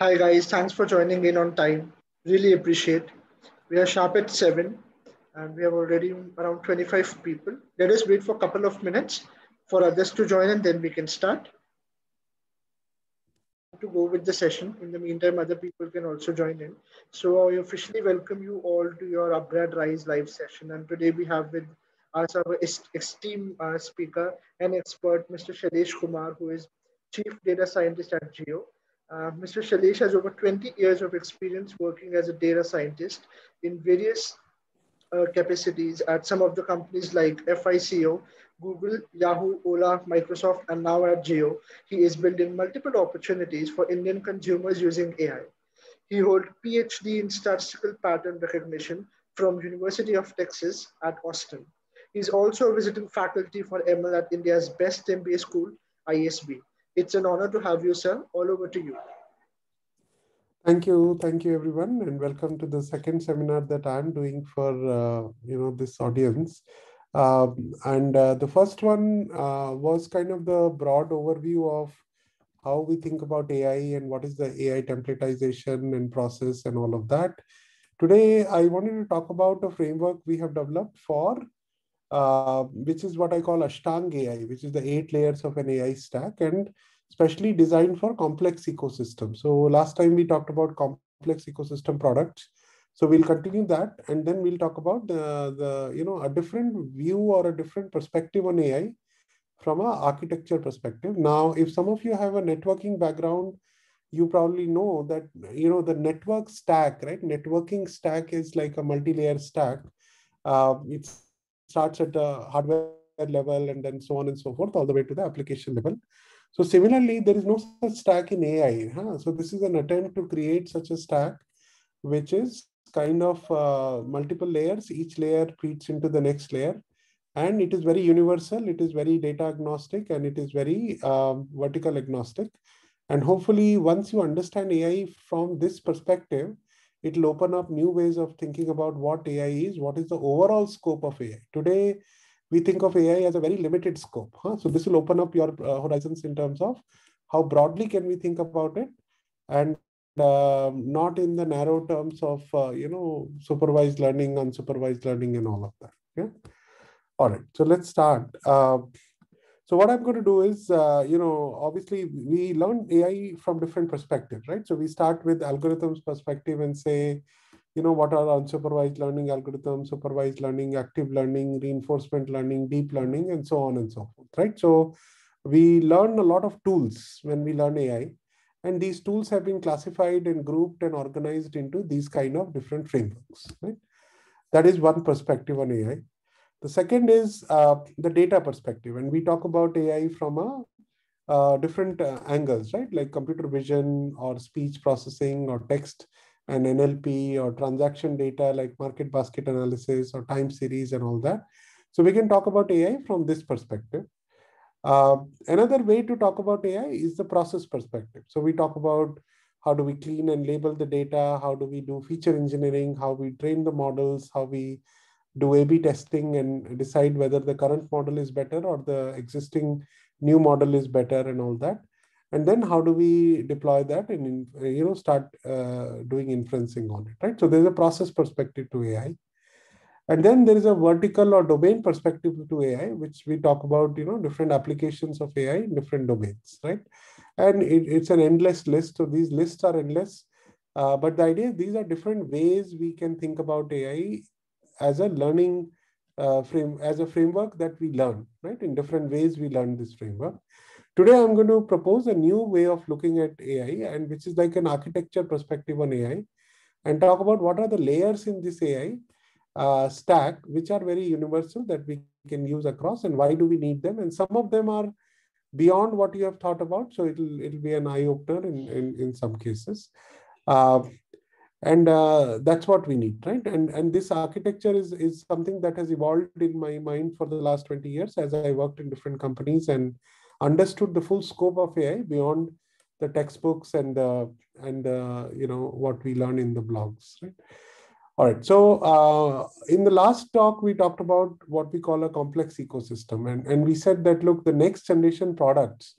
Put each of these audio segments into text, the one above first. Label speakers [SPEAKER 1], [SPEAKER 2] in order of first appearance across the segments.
[SPEAKER 1] Hi guys, thanks for joining in on time. Really appreciate. We are sharp at seven and we have already around 25 people. Let us wait for a couple of minutes for others to join and then we can start. To go with the session. In the meantime, other people can also join in. So I officially welcome you all to your Upgrad Rise live session. And today we have with us our esteemed uh, speaker and expert, Mr. Shailesh Kumar, who is Chief Data Scientist at Geo. Uh, Mr. Shalish has over 20 years of experience working as a data scientist in various uh, capacities at some of the companies like FICO, Google, Yahoo, Ola, Microsoft, and now at Geo. He is building multiple opportunities for Indian consumers using AI. He holds PhD in statistical pattern recognition from University of Texas at Austin. He's also a visiting faculty for ML at India's best MBA school, ISB. It's an honor to have you, sir. All over to you.
[SPEAKER 2] Thank you. Thank you, everyone. And welcome to the second seminar that I'm doing for, uh, you know, this audience. Um, and uh, the first one uh, was kind of the broad overview of how we think about AI and what is the AI templatization and process and all of that. Today, I wanted to talk about a framework we have developed for uh, which is what I call Ashtang AI, which is the eight layers of an AI stack and especially designed for complex ecosystems. So last time we talked about complex ecosystem products. So we'll continue that and then we'll talk about the, the you know a different view or a different perspective on AI from an architecture perspective. Now, if some of you have a networking background, you probably know that you know the network stack, right? Networking stack is like a multi-layer stack. Uh, it's starts at the hardware level and then so on and so forth, all the way to the application level. So similarly, there is no such stack in AI. Huh? So this is an attempt to create such a stack, which is kind of uh, multiple layers. Each layer feeds into the next layer. And it is very universal, it is very data agnostic, and it is very uh, vertical agnostic. And hopefully, once you understand AI from this perspective, it'll open up new ways of thinking about what AI is, what is the overall scope of AI. Today, we think of AI as a very limited scope. Huh? So this will open up your uh, horizons in terms of how broadly can we think about it and uh, not in the narrow terms of, uh, you know, supervised learning, unsupervised learning and all of that. Okay? All right, so let's start. Uh, so what I'm going to do is, uh, you know, obviously we learn AI from different perspectives, right? So we start with algorithms perspective and say, you know, what are unsupervised learning algorithms, supervised learning, active learning, reinforcement learning, deep learning, and so on and so forth, right? So we learn a lot of tools when we learn AI. And these tools have been classified and grouped and organized into these kind of different frameworks, right? That is one perspective on AI. The second is uh, the data perspective. And we talk about AI from a uh, different uh, angles, right? Like computer vision or speech processing or text and NLP or transaction data like market basket analysis or time series and all that. So we can talk about AI from this perspective. Uh, another way to talk about AI is the process perspective. So we talk about how do we clean and label the data? How do we do feature engineering? How we train the models? How we do A/B testing and decide whether the current model is better or the existing new model is better and all that. And then how do we deploy that and you know start uh, doing inferencing on it, right? So there's a process perspective to AI, and then there is a vertical or domain perspective to AI, which we talk about you know different applications of AI in different domains, right? And it, it's an endless list. So these lists are endless. Uh, but the idea is these are different ways we can think about AI as a learning uh, frame, as a framework that we learn, right? In different ways, we learn this framework. Today, I'm going to propose a new way of looking at AI and which is like an architecture perspective on AI and talk about what are the layers in this AI uh, stack, which are very universal that we can use across and why do we need them? And some of them are beyond what you have thought about. So it'll, it'll be an eye opener in, in, in some cases. Uh, and uh, that's what we need right and and this architecture is is something that has evolved in my mind for the last 20 years as i worked in different companies and understood the full scope of ai beyond the textbooks and the and the you know what we learn in the blogs right all right so uh, in the last talk we talked about what we call a complex ecosystem and and we said that look the next generation products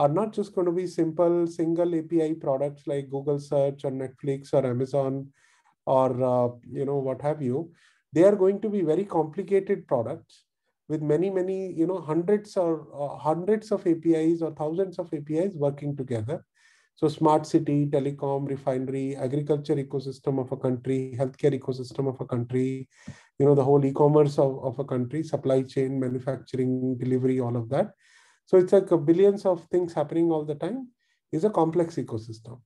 [SPEAKER 2] are not just going to be simple single API products like Google search or Netflix or Amazon or uh, you know what have you. They are going to be very complicated products with many many you know hundreds or uh, hundreds of APIs or thousands of APIs working together. So smart city, telecom, refinery, agriculture ecosystem of a country, healthcare ecosystem of a country, you know, the whole e-commerce of, of a country, supply chain, manufacturing, delivery, all of that. So it's like billions of things happening all the time is a complex ecosystem.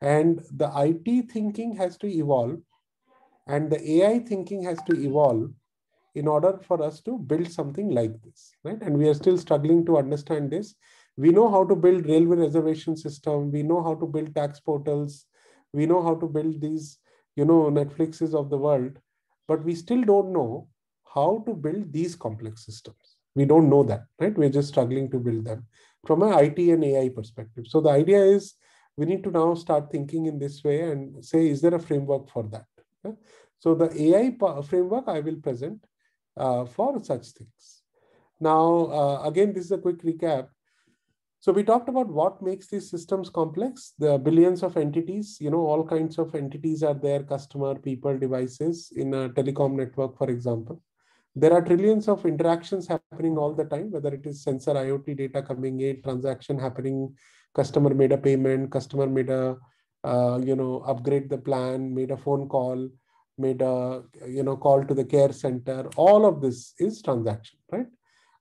[SPEAKER 2] And the IT thinking has to evolve and the AI thinking has to evolve in order for us to build something like this, right? And we are still struggling to understand this. We know how to build railway reservation system. We know how to build tax portals. We know how to build these, you know, Netflixes of the world, but we still don't know how to build these complex systems we don't know that, right? We're just struggling to build them from an IT and AI perspective. So the idea is we need to now start thinking in this way and say, is there a framework for that? So the AI framework I will present uh, for such things. Now, uh, again, this is a quick recap. So we talked about what makes these systems complex, the billions of entities, you know, all kinds of entities are there, customer, people, devices in a telecom network, for example. There are trillions of interactions happening all the time, whether it is sensor IoT data coming in, transaction happening, customer made a payment, customer made a, uh, you know, upgrade the plan, made a phone call, made a, you know, call to the care center. All of this is transaction, right?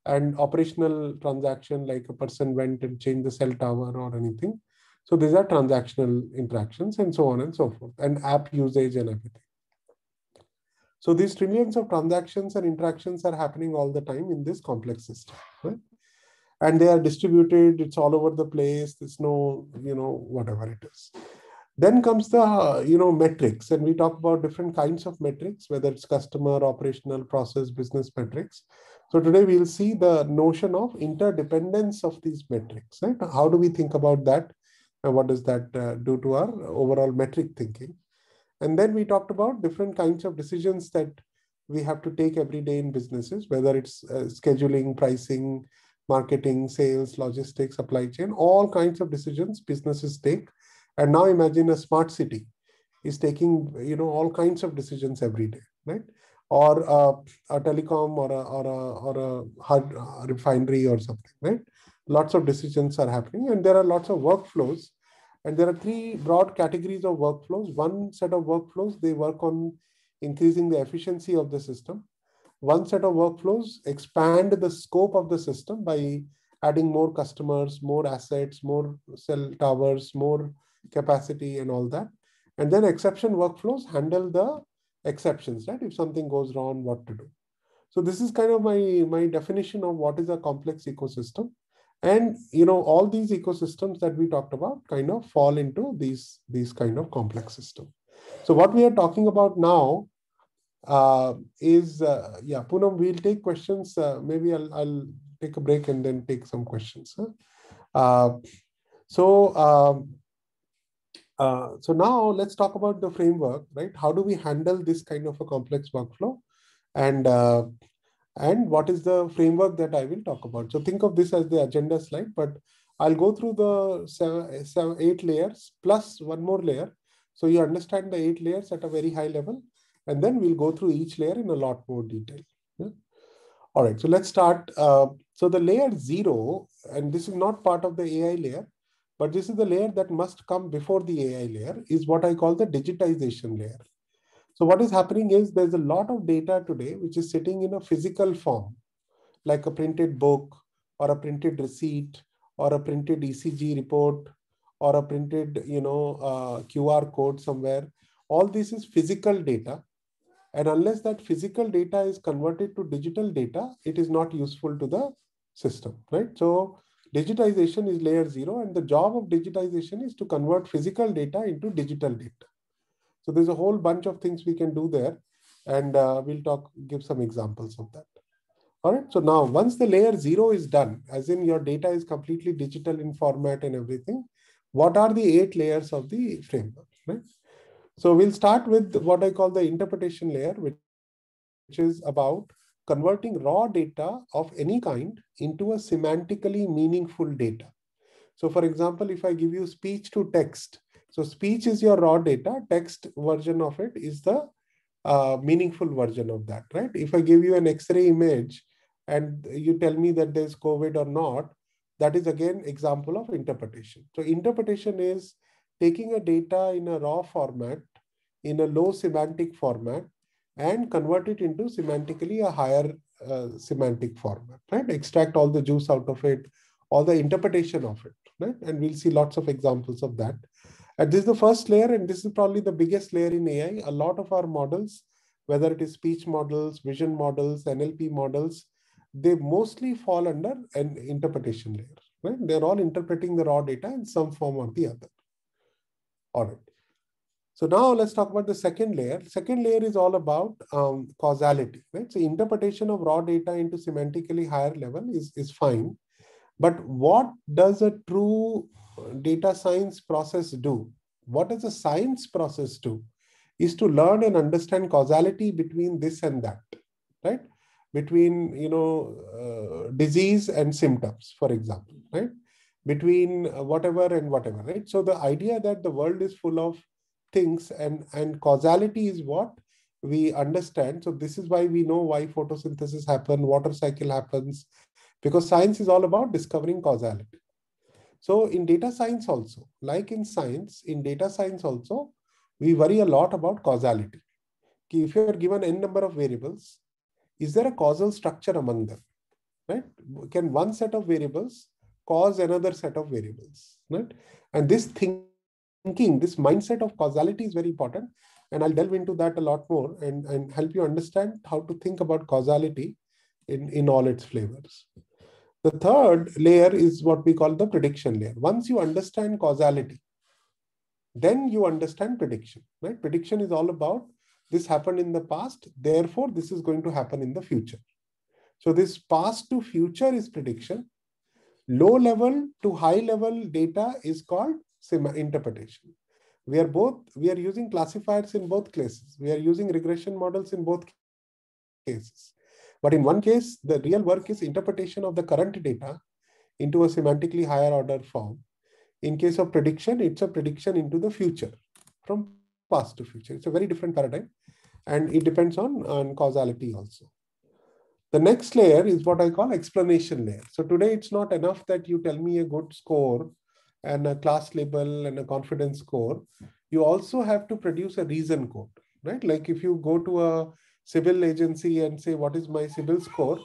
[SPEAKER 2] And operational transaction, like a person went and changed the cell tower or anything. So these are transactional interactions and so on and so forth, and app usage and everything. So these trillions of transactions and interactions are happening all the time in this complex system. Right? And they are distributed, it's all over the place, there's no, you know, whatever it is. Then comes the, you know, metrics. And we talk about different kinds of metrics, whether it's customer, operational, process, business metrics. So today we'll see the notion of interdependence of these metrics. Right? How do we think about that? And what does that uh, do to our overall metric thinking? And then we talked about different kinds of decisions that we have to take every day in businesses, whether it's uh, scheduling, pricing, marketing, sales, logistics, supply chain, all kinds of decisions businesses take. And now imagine a smart city is taking you know all kinds of decisions every day, right? Or a, telecom or a or a or a uh, refinery or something, right? Lots of decisions are happening, and there are lots of workflows and there are three broad categories of workflows. One set of workflows, they work on increasing the efficiency of the system. One set of workflows expand the scope of the system by adding more customers, more assets, more cell towers, more capacity and all that. And then exception workflows handle the exceptions, right? If something goes wrong, what to do. So this is kind of my, my definition of what is a complex ecosystem and you know all these ecosystems that we talked about kind of fall into these these kind of complex system so what we are talking about now uh, is uh, yeah Poonam, we'll take questions uh, maybe I'll, I'll take a break and then take some questions huh? uh, so um, uh, so now let's talk about the framework right how do we handle this kind of a complex workflow and uh, and what is the framework that I will talk about. So think of this as the agenda slide, but I'll go through the seven, seven, eight layers plus one more layer. So you understand the eight layers at a very high level, and then we'll go through each layer in a lot more detail. Yeah? All right, so let's start. Uh, so the layer zero, and this is not part of the AI layer, but this is the layer that must come before the AI layer, is what I call the digitization layer. So what is happening is there's a lot of data today which is sitting in a physical form, like a printed book or a printed receipt or a printed ECG report or a printed you know uh, QR code somewhere. All this is physical data. And unless that physical data is converted to digital data, it is not useful to the system, right? So digitization is layer zero and the job of digitization is to convert physical data into digital data. So there's a whole bunch of things we can do there. And uh, we'll talk, give some examples of that. All right, so now once the layer zero is done, as in your data is completely digital in format and everything, what are the eight layers of the framework, right? So we'll start with what I call the interpretation layer, which, which is about converting raw data of any kind into a semantically meaningful data. So for example, if I give you speech to text, so speech is your raw data, text version of it is the uh, meaningful version of that, right? If I give you an X-ray image and you tell me that there's COVID or not, that is again example of interpretation. So interpretation is taking a data in a raw format, in a low semantic format, and convert it into semantically a higher uh, semantic format, right? Extract all the juice out of it, all the interpretation of it, right? And we'll see lots of examples of that this is the first layer, and this is probably the biggest layer in AI. A lot of our models, whether it is speech models, vision models, NLP models, they mostly fall under an interpretation layer. Right? They're all interpreting the raw data in some form or the other. All right. So now let's talk about the second layer. Second layer is all about um, causality, right? So interpretation of raw data into semantically higher level is, is fine. But what does a true data science process do? What does the science process do? Is to learn and understand causality between this and that, right? Between you know uh, disease and symptoms, for example, right? Between whatever and whatever, right? So the idea that the world is full of things and and causality is what we understand. So this is why we know why photosynthesis happen, water cycle happens, because science is all about discovering causality so in data science also, like in science, in data science also, we worry a lot about causality. If you are given n number of variables, is there a causal structure among them? Right? Can one set of variables cause another set of variables? Right? And this thinking, this mindset of causality is very important. And I'll delve into that a lot more and, and help you understand how to think about causality in, in all its flavors. The third layer is what we call the prediction layer. Once you understand causality, then you understand prediction, right? Prediction is all about this happened in the past, therefore this is going to happen in the future. So this past to future is prediction. Low level to high level data is called interpretation. We are both, we are using classifiers in both cases. We are using regression models in both cases. But in one case, the real work is interpretation of the current data into a semantically higher order form. In case of prediction, it's a prediction into the future from past to future. It's a very different paradigm and it depends on, on causality also. The next layer is what I call explanation layer. So today it's not enough that you tell me a good score and a class label and a confidence score. You also have to produce a reason code, right? Like if you go to a civil agency and say, what is my civil score?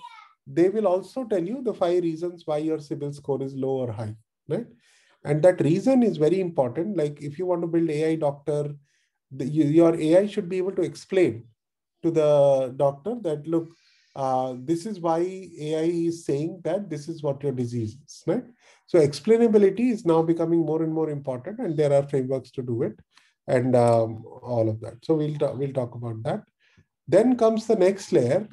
[SPEAKER 2] They will also tell you the five reasons why your civil score is low or high, right? And that reason is very important. Like if you want to build AI doctor, the, you, your AI should be able to explain to the doctor that, look, uh, this is why AI is saying that this is what your disease is, right? So explainability is now becoming more and more important, and there are frameworks to do it, and um, all of that. So we'll ta- we'll talk about that. Then comes the next layer.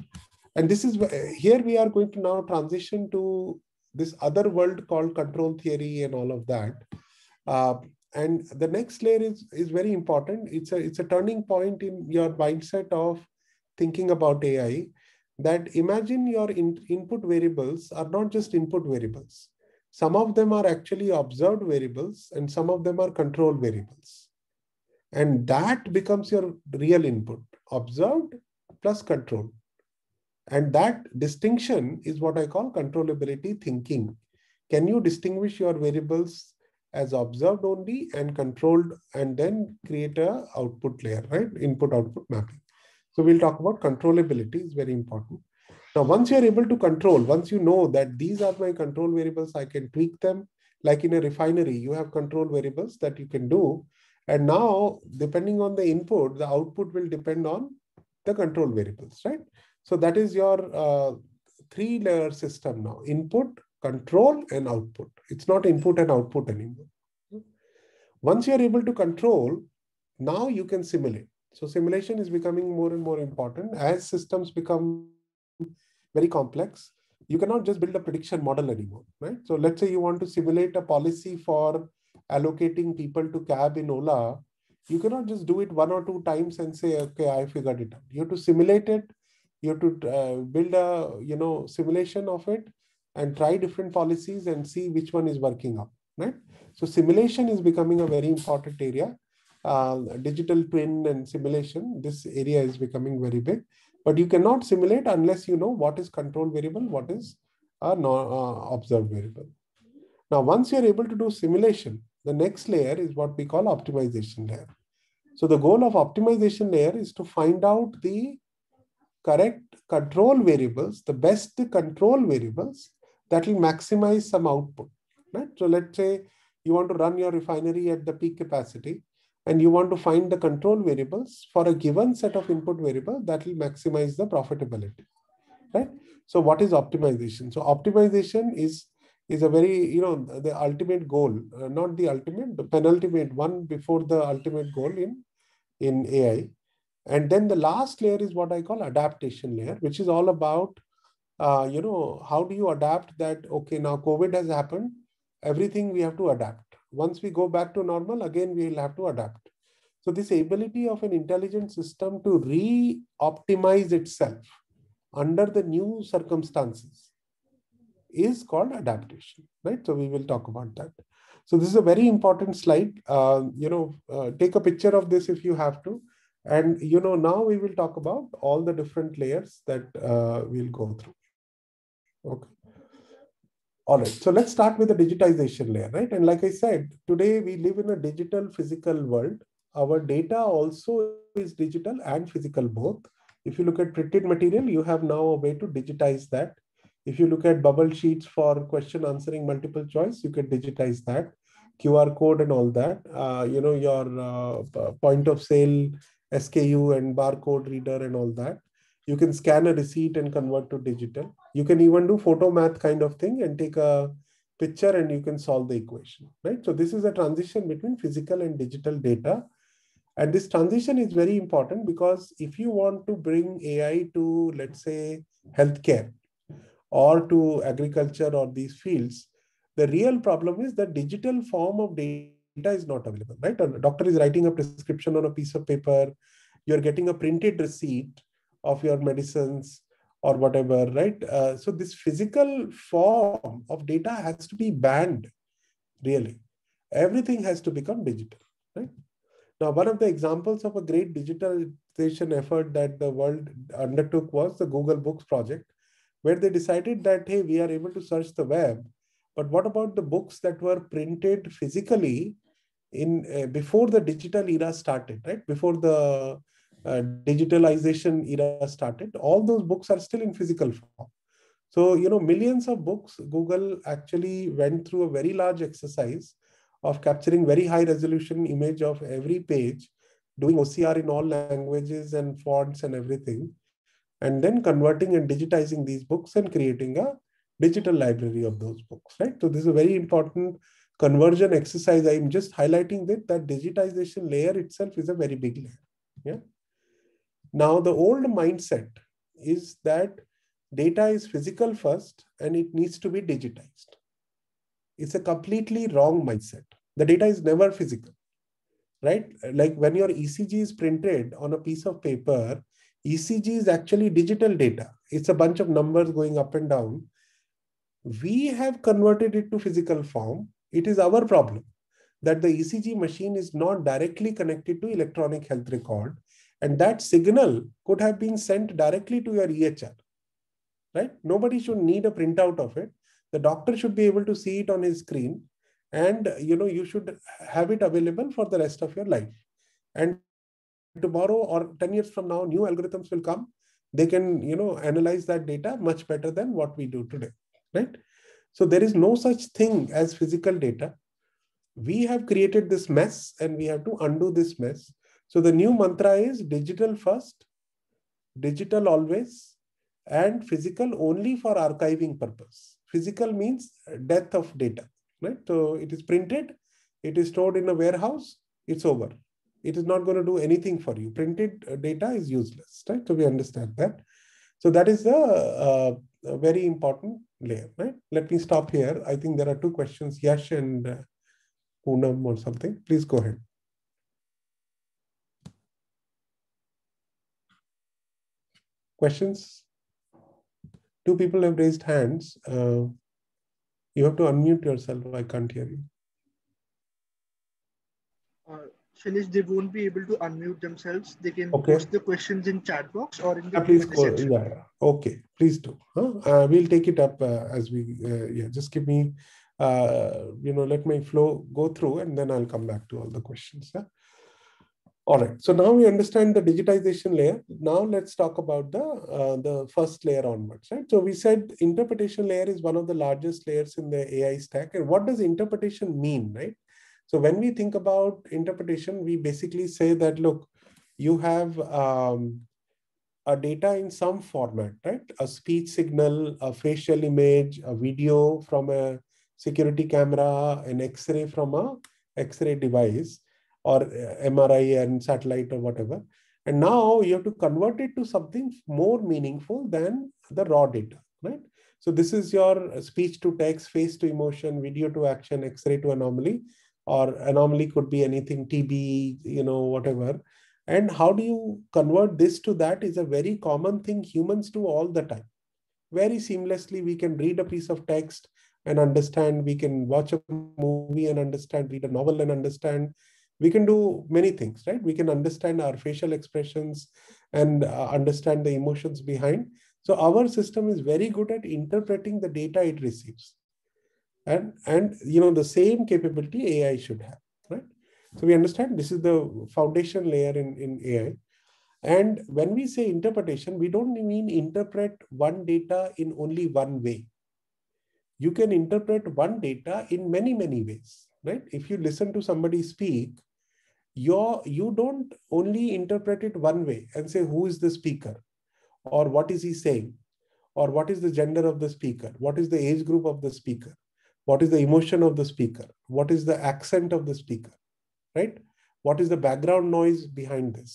[SPEAKER 2] And this is here we are going to now transition to this other world called control theory and all of that. Uh, and the next layer is, is very important. It's a, it's a turning point in your mindset of thinking about AI that imagine your in, input variables are not just input variables. Some of them are actually observed variables and some of them are control variables. And that becomes your real input, observed plus control. And that distinction is what I call controllability thinking. Can you distinguish your variables as observed only and controlled and then create a output layer, right? Input output mapping. So we'll talk about controllability is very important. Now, once you're able to control, once you know that these are my control variables, I can tweak them. Like in a refinery, you have control variables that you can do. And now, depending on the input, the output will depend on the control variables, right? So that is your uh, three layer system now, input, control, and output. It's not input and output anymore. Once you're able to control, now you can simulate. So simulation is becoming more and more important as systems become very complex. You cannot just build a prediction model anymore, right? So let's say you want to simulate a policy for allocating people to cab in Ola you cannot just do it one or two times and say, okay, I figured it out. You have to simulate it. You have to uh, build a you know simulation of it and try different policies and see which one is working out. Right. So simulation is becoming a very important area. Uh, digital twin and simulation, this area is becoming very big. But you cannot simulate unless you know what is control variable, what is a non-observed uh, variable. Now, once you're able to do simulation, the next layer is what we call optimization layer. So the goal of optimization layer is to find out the correct control variables, the best control variables that will maximize some output. Right? So let's say you want to run your refinery at the peak capacity and you want to find the control variables for a given set of input variables that will maximize the profitability. Right? So what is optimization? So optimization is is a very you know the ultimate goal uh, not the ultimate the penultimate one before the ultimate goal in in ai and then the last layer is what i call adaptation layer which is all about uh, you know how do you adapt that okay now covid has happened everything we have to adapt once we go back to normal again we will have to adapt so this ability of an intelligent system to re-optimize itself under the new circumstances is called adaptation, right? So we will talk about that. So this is a very important slide. Uh, you know, uh, take a picture of this if you have to. And you know, now we will talk about all the different layers that uh, we'll go through. Okay. All right, so let's start with the digitization layer, right? And like I said, today we live in a digital physical world. Our data also is digital and physical both. If you look at printed material, you have now a way to digitize that if you look at bubble sheets for question answering multiple choice, you can digitize that. QR code and all that, uh, you know, your uh, uh point of sale, SKU and barcode reader and all that. You can scan a receipt and convert to digital. You can even do photo math kind of thing and take a picture and you can solve the equation, right? So this is a transition between physical and digital data. And this transition is very important because if you want to bring AI to, let's say, healthcare, or to agriculture or these fields, the real problem is that digital form of data is not available, right? A doctor is writing a prescription on a piece of paper, you're getting a printed receipt of your medicines or whatever, right? Uh, so this physical form of data has to be banned, really. Everything has to become digital, right? Now, one of the examples of a great digitalization effort that the world undertook was the Google Books project, where they decided that, hey, we are able to search the web, but what about the books that were printed physically in uh, before the digital era started, right? Before the uh, digitalization era started, all those books are still in physical form. So, you know, millions of books, Google actually went through a very large exercise of capturing very high resolution image of every page, doing OCR in all languages and fonts and everything and then converting and digitizing these books and creating a digital library of those books, right? So this is a very important conversion exercise. I'm just highlighting that that digitization layer itself is a very big layer. Yeah. Now the old mindset is that data is physical first and it needs to be digitized. It's a completely wrong mindset. The data is never physical, right? Like when your ECG is printed on a piece of paper, ECG is actually digital data. It's a bunch of numbers going up and down. We have converted it to physical form. It is our problem that the ECG machine is not directly connected to electronic health record. And that signal could have been sent directly to your EHR, right? Nobody should need a printout of it. The doctor should be able to see it on his screen and you know you should have it available for the rest of your life and tomorrow or 10 years from now new algorithms will come they can you know analyze that data much better than what we do today right so there is no such thing as physical data we have created this mess and we have to undo this mess so the new mantra is digital first digital always and physical only for archiving purpose physical means death of data right so it is printed it is stored in a warehouse it's over it is not going to do anything for you. Printed uh, data is useless, right? So we understand that. So that is a, a, uh, a very important layer, right? Let me stop here. I think there are two questions, Yash and uh, Poonam or something. Please go ahead. Questions? Two people have raised hands. Uh, you have to unmute yourself. I can't hear you.
[SPEAKER 1] Uh, Finish, they won't be able to unmute themselves. They can okay. post the questions in chat box or in the yeah, please go, yeah.
[SPEAKER 2] Okay, please do. Huh? Uh, we'll take it up uh, as we. Uh, yeah, just give me. Uh, you know, let my flow go through, and then I'll come back to all the questions. Yeah. All right. So now we understand the digitization layer. Now let's talk about the uh, the first layer onwards, right? So we said interpretation layer is one of the largest layers in the AI stack. And what does interpretation mean, right? So when we think about interpretation, we basically say that, look, you have um, a data in some format, right? A speech signal, a facial image, a video from a security camera, an X-ray from a X-ray device, or uh, MRI and satellite or whatever. And now you have to convert it to something more meaningful than the raw data, right? So this is your speech to text, face to emotion, video to action, X-ray to anomaly or anomaly could be anything tb you know whatever and how do you convert this to that is a very common thing humans do all the time very seamlessly we can read a piece of text and understand we can watch a movie and understand read a novel and understand we can do many things right we can understand our facial expressions and uh, understand the emotions behind so our system is very good at interpreting the data it receives and and you know the same capability ai should have right so we understand this is the foundation layer in in ai and when we say interpretation we don't mean interpret one data in only one way you can interpret one data in many many ways right if you listen to somebody speak your you don't only interpret it one way and say who is the speaker or what is he saying or what is the gender of the speaker what is the age group of the speaker what is the emotion of the speaker what is the accent of the speaker right what is the background noise behind this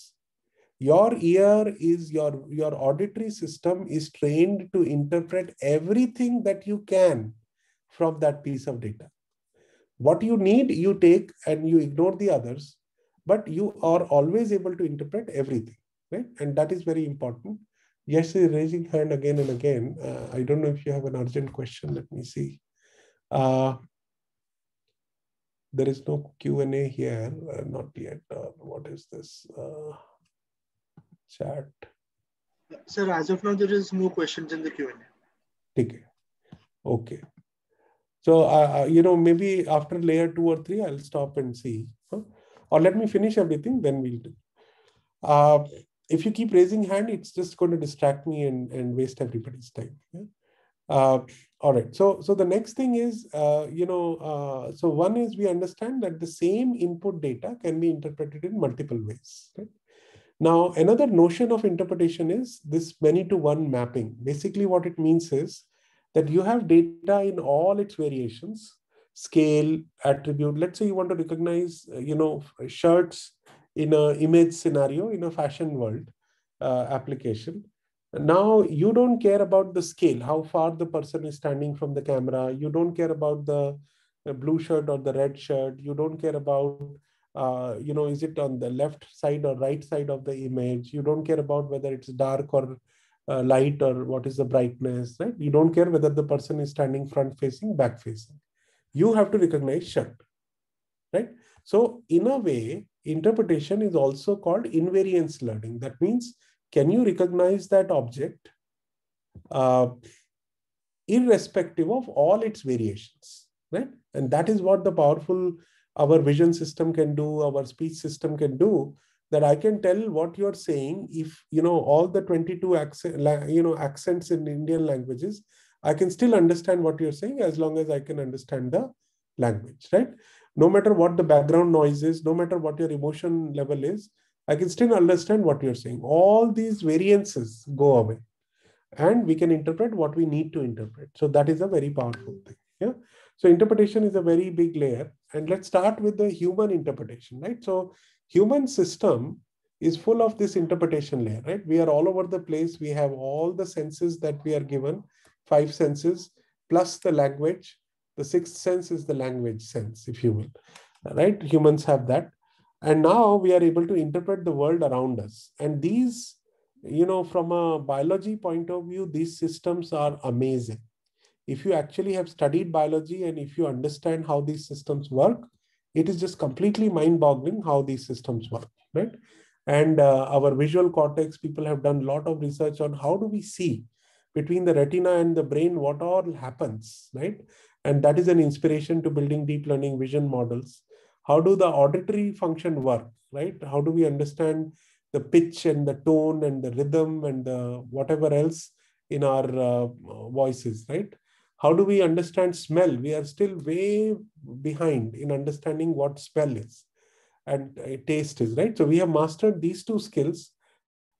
[SPEAKER 2] your ear is your your auditory system is trained to interpret everything that you can from that piece of data what you need you take and you ignore the others but you are always able to interpret everything right and that is very important yes raising hand again and again uh, i don't know if you have an urgent question let me see uh, there is no Q&A here, uh, not yet. Uh, what is this uh, chat?
[SPEAKER 1] Sir, as of now, there is no questions in the Q&A.
[SPEAKER 2] Okay. Okay. So, uh, uh, you know, maybe after layer two or three, I'll stop and see. Huh? Or let me finish everything, then we'll do. if you keep raising hand, it's just going to distract me and, and waste everybody's time. Yeah? all right so so the next thing is uh, you know uh, so one is we understand that the same input data can be interpreted in multiple ways right? now another notion of interpretation is this many to one mapping basically what it means is that you have data in all its variations scale attribute let's say you want to recognize uh, you know shirts in a image scenario in a fashion world uh, application now you don't care about the scale how far the person is standing from the camera you don't care about the, blue shirt or the red shirt you don't care about uh, you know is it on the left side or right side of the image you don't care about whether it's dark or uh, light or what is the brightness right you don't care whether the person is standing front facing back facing you have to recognize shirt right so in a way interpretation is also called invariance learning that means can you recognize that object uh, irrespective of all its variations, right? And that is what the powerful our vision system can do, our speech system can do, that I can tell what you're saying if, you know, all the 22 accent, you know, accents in Indian languages, I can still understand what you're saying as long as I can understand the language, right? No matter what the background noise is, no matter what your emotion level is, I can still understand what you're saying. All these variances go away and we can interpret what we need to interpret. So that is a very powerful thing. Yeah. So interpretation is a very big layer. And let's start with the human interpretation, right? So human system is full of this interpretation layer, right? We are all over the place. We have all the senses that we are given, five senses, plus the language. The sixth sense is the language sense, if you will. Right? Humans have that and now we are able to interpret the world around us and these you know from a biology point of view these systems are amazing if you actually have studied biology and if you understand how these systems work it is just completely mind boggling how these systems work right and uh, our visual cortex people have done a lot of research on how do we see between the retina and the brain what all happens right and that is an inspiration to building deep learning vision models how do the auditory function work, right? How do we understand the pitch and the tone and the rhythm and the whatever else in our uh, voices, right? How do we understand smell? We are still way behind in understanding what smell is and uh, taste is, right? So we have mastered these two skills,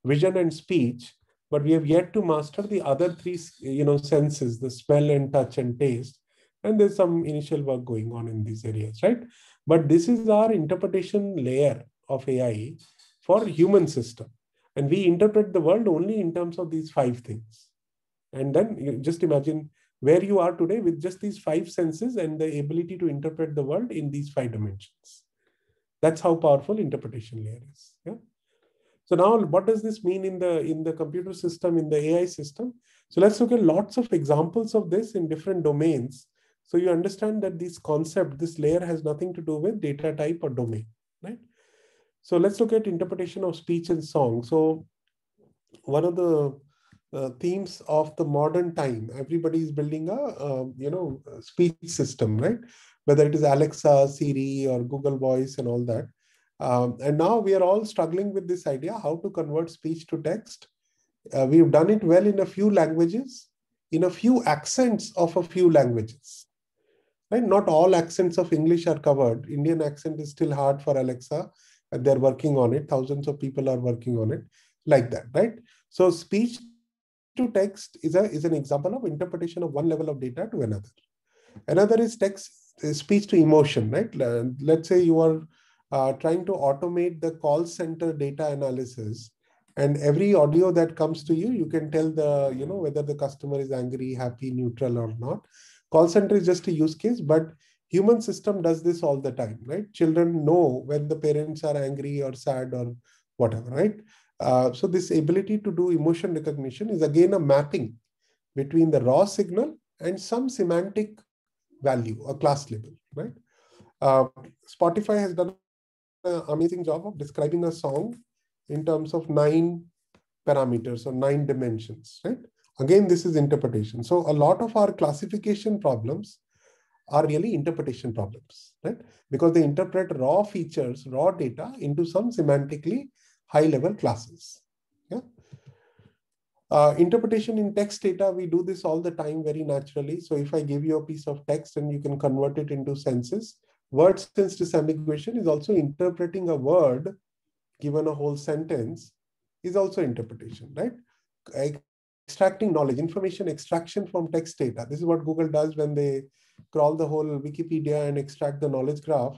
[SPEAKER 2] vision and speech, but we have yet to master the other three, you know, senses, the smell and touch and taste. And there's some initial work going on in these areas, right? But this is our interpretation layer of AI for human system. And we interpret the world only in terms of these five things. And then just imagine where you are today with just these five senses and the ability to interpret the world in these five dimensions. That's how powerful interpretation layer is. Yeah? So now what does this mean in the in the computer system, in the AI system? So let's look at lots of examples of this in different domains so you understand that this concept, this layer has nothing to do with data type or domain, right? So let's look at interpretation of speech and song. So one of the uh, themes of the modern time, everybody is building a, uh, you know, speech system, right? Whether it is Alexa, Siri, or Google Voice and all that. Um, and now we are all struggling with this idea, how to convert speech to text. Uh, we've done it well in a few languages, in a few accents of a few languages right not all accents of english are covered indian accent is still hard for alexa and they're working on it thousands of people are working on it like that right so speech to text is a is an example of interpretation of one level of data to another another is text speech to emotion right let's say you are uh, trying to automate the call center data analysis and every audio that comes to you you can tell the you know whether the customer is angry happy neutral or not Call center is just a use case, but human system does this all the time, right? Children know when the parents are angry or sad or whatever, right? Uh, so this ability to do emotion recognition is again a mapping between the raw signal and some semantic value a class label, right? Uh, Spotify has done an amazing job of describing a song in terms of nine parameters or nine dimensions, right? Again, this is interpretation. So a lot of our classification problems are really interpretation problems, right? Because they interpret raw features, raw data into some semantically high level classes. Yeah. Uh, interpretation in text data, we do this all the time very naturally. So if I give you a piece of text and you can convert it into senses, word sense disambiguation is also interpreting a word given a whole sentence is also interpretation, right? I extracting knowledge, information extraction from text data. This is what Google does when they crawl the whole Wikipedia and extract the knowledge graph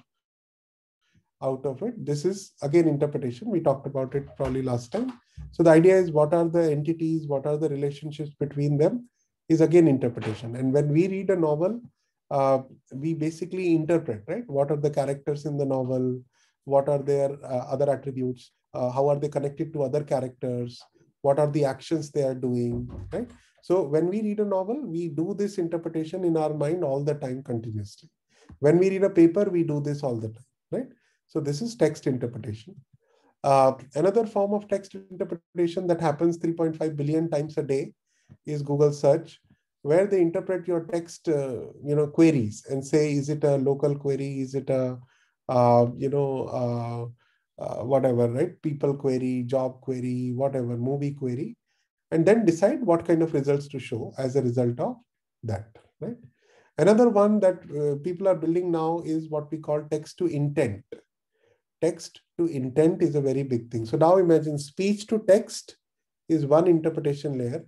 [SPEAKER 2] out of it. This is again interpretation. We talked about it probably last time. So the idea is what are the entities, what are the relationships between them is again interpretation. And when we read a novel, uh, we basically interpret, right? What are the characters in the novel? What are their uh, other attributes? Uh, how are they connected to other characters? what are the actions they are doing right so when we read a novel we do this interpretation in our mind all the time continuously when we read a paper we do this all the time right so this is text interpretation uh, another form of text interpretation that happens 3.5 billion times a day is google search where they interpret your text uh, you know queries and say is it a local query is it a uh, you know uh, uh, whatever, right? People query, job query, whatever, movie query, and then decide what kind of results to show as a result of that, right? Another one that uh, people are building now is what we call text to intent. Text to intent is a very big thing. So now imagine speech to text is one interpretation layer,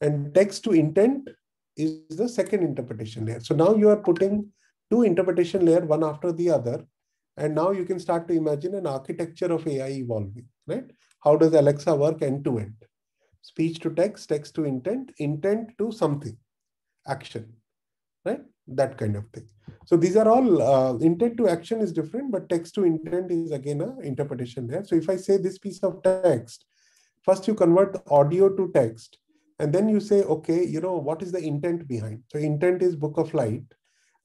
[SPEAKER 2] and text to intent is the second interpretation layer. So now you are putting two interpretation layer one after the other and now you can start to imagine an architecture of AI evolving, right? How does Alexa work end to end? Speech to text, text to intent, intent to something, action, right? That kind of thing. So these are all uh, intent to action is different, but text to intent is again a interpretation there. So if I say this piece of text, first you convert audio to text, and then you say, okay, you know, what is the intent behind? So intent is book of light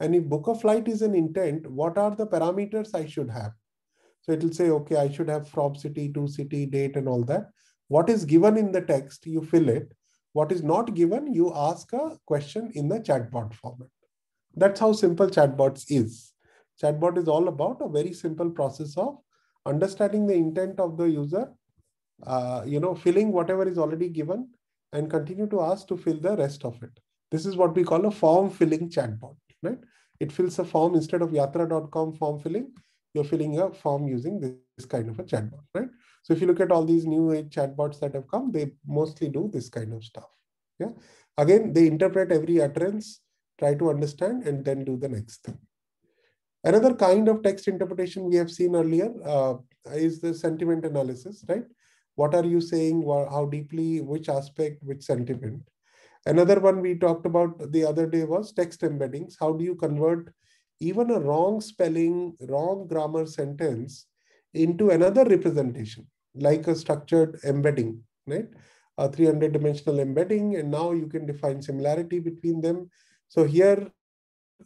[SPEAKER 2] and if book a flight is an intent, what are the parameters I should have? So it will say, okay, I should have from city to city, date and all that. What is given in the text, you fill it. What is not given, you ask a question in the chatbot format. That's how simple chatbots is. Chatbot is all about a very simple process of understanding the intent of the user, uh, you know, filling whatever is already given and continue to ask to fill the rest of it. This is what we call a form filling chatbot, right? It fills a form instead of yatra.com form filling. You're filling a form using this, this kind of a chatbot, right? So if you look at all these new age chatbots that have come, they mostly do this kind of stuff. Yeah. Again, they interpret every utterance, try to understand, and then do the next thing. Another kind of text interpretation we have seen earlier uh, is the sentiment analysis, right? What are you saying? How deeply? Which aspect? Which sentiment? Another one we talked about the other day was text embeddings. How do you convert even a wrong spelling, wrong grammar sentence into another representation, like a structured embedding, right? A 300 dimensional embedding, and now you can define similarity between them. So here,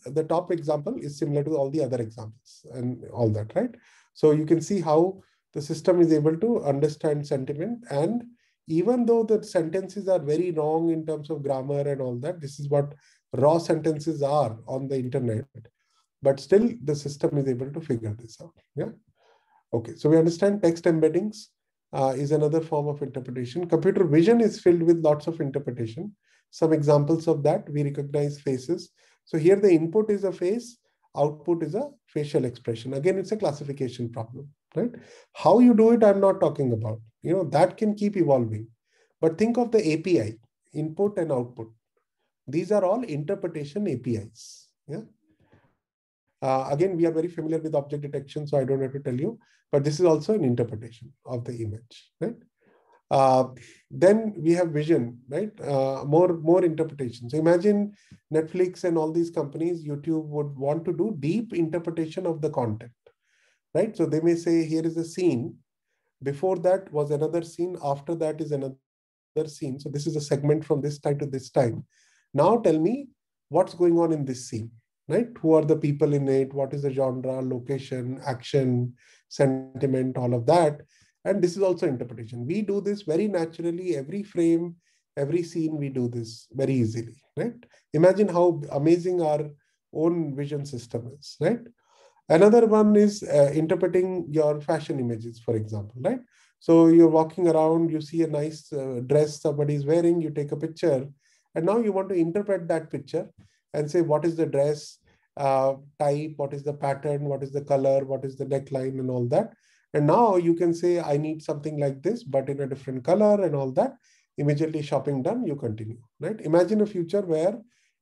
[SPEAKER 2] the top example is similar to all the other examples and all that, right? So you can see how the system is able to understand sentiment and even though the sentences are very wrong in terms of grammar and all that, this is what raw sentences are on the internet, but still the system is able to figure this out. Yeah. Okay, so we understand text embeddings uh, is another form of interpretation. Computer vision is filled with lots of interpretation. Some examples of that, we recognize faces. So here the input is a face, output is a facial expression. Again, it's a classification problem right? How you do it, I'm not talking about. You know, that can keep evolving. But think of the API, input and output. These are all interpretation APIs. Yeah. Uh, again, we are very familiar with object detection, so I don't have to tell you, but this is also an interpretation of the image, right? Uh, then we have vision, right? Uh, more more interpretation. So imagine Netflix and all these companies, YouTube would want to do deep interpretation of the content right? So they may say, here is a scene. Before that was another scene. After that is another scene. So this is a segment from this time to this time. Now tell me what's going on in this scene, right? Who are the people in it? What is the genre, location, action, sentiment, all of that. And this is also interpretation. We do this very naturally. Every frame, every scene, we do this very easily, right? Imagine how amazing our own vision system is, right? Another one is uh, interpreting your fashion images, for example, right? So you're walking around, you see a nice uh, dress somebody's wearing, you take a picture, and now you want to interpret that picture and say, what is the dress uh, type, what is the pattern, what is the color, what is the neckline, and all that. And now you can say, I need something like this, but in a different color and all that. Immediately shopping done, you continue, right? Imagine a future where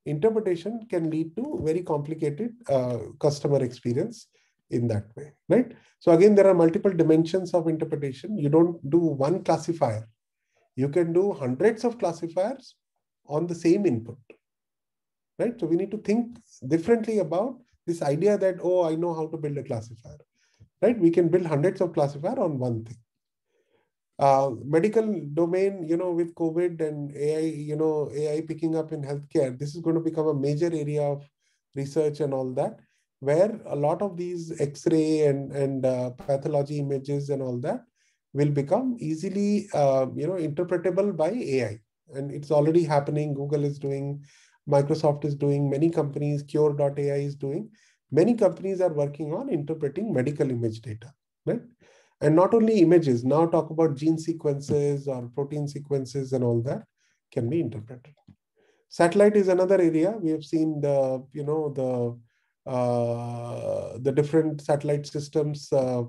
[SPEAKER 2] interpretation can lead to very complicated uh, customer experience in that way right so again there are multiple dimensions of interpretation you don't do one classifier you can do hundreds of classifiers on the same input right so we need to think differently about this idea that oh i know how to build a classifier right we can build hundreds of classifier on one thing uh, medical domain, you know, with COVID and AI, you know, AI picking up in healthcare, this is going to become a major area of research and all that, where a lot of these X-ray and and uh, pathology images and all that will become easily, uh, you know, interpretable by AI, and it's already happening. Google is doing, Microsoft is doing, many companies, Cure.ai is doing, many companies are working on interpreting medical image data, right? And not only images, now talk about gene sequences or protein sequences and all that can be interpreted. Satellite is another area. We have seen the, you know, the, uh, the different satellite systems uh,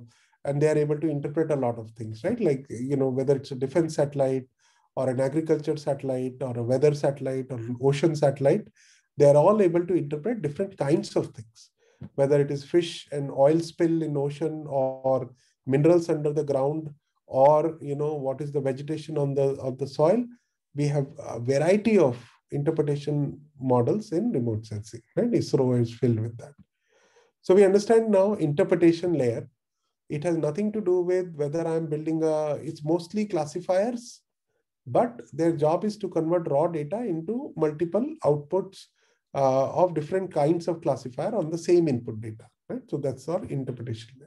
[SPEAKER 2] and they are able to interpret a lot of things, right? Like, you know, whether it's a defense satellite or an agriculture satellite or a weather satellite or an ocean satellite, they are all able to interpret different kinds of things whether it is fish and oil spill in ocean or, minerals under the ground or you know what is the vegetation on the of the soil we have a variety of interpretation models in remote sensing right isro is filled with that so we understand now interpretation layer it has nothing to do with whether i'm building a it's mostly classifiers but their job is to convert raw data into multiple outputs uh, of different kinds of classifier on the same input data right so that's our interpretation layer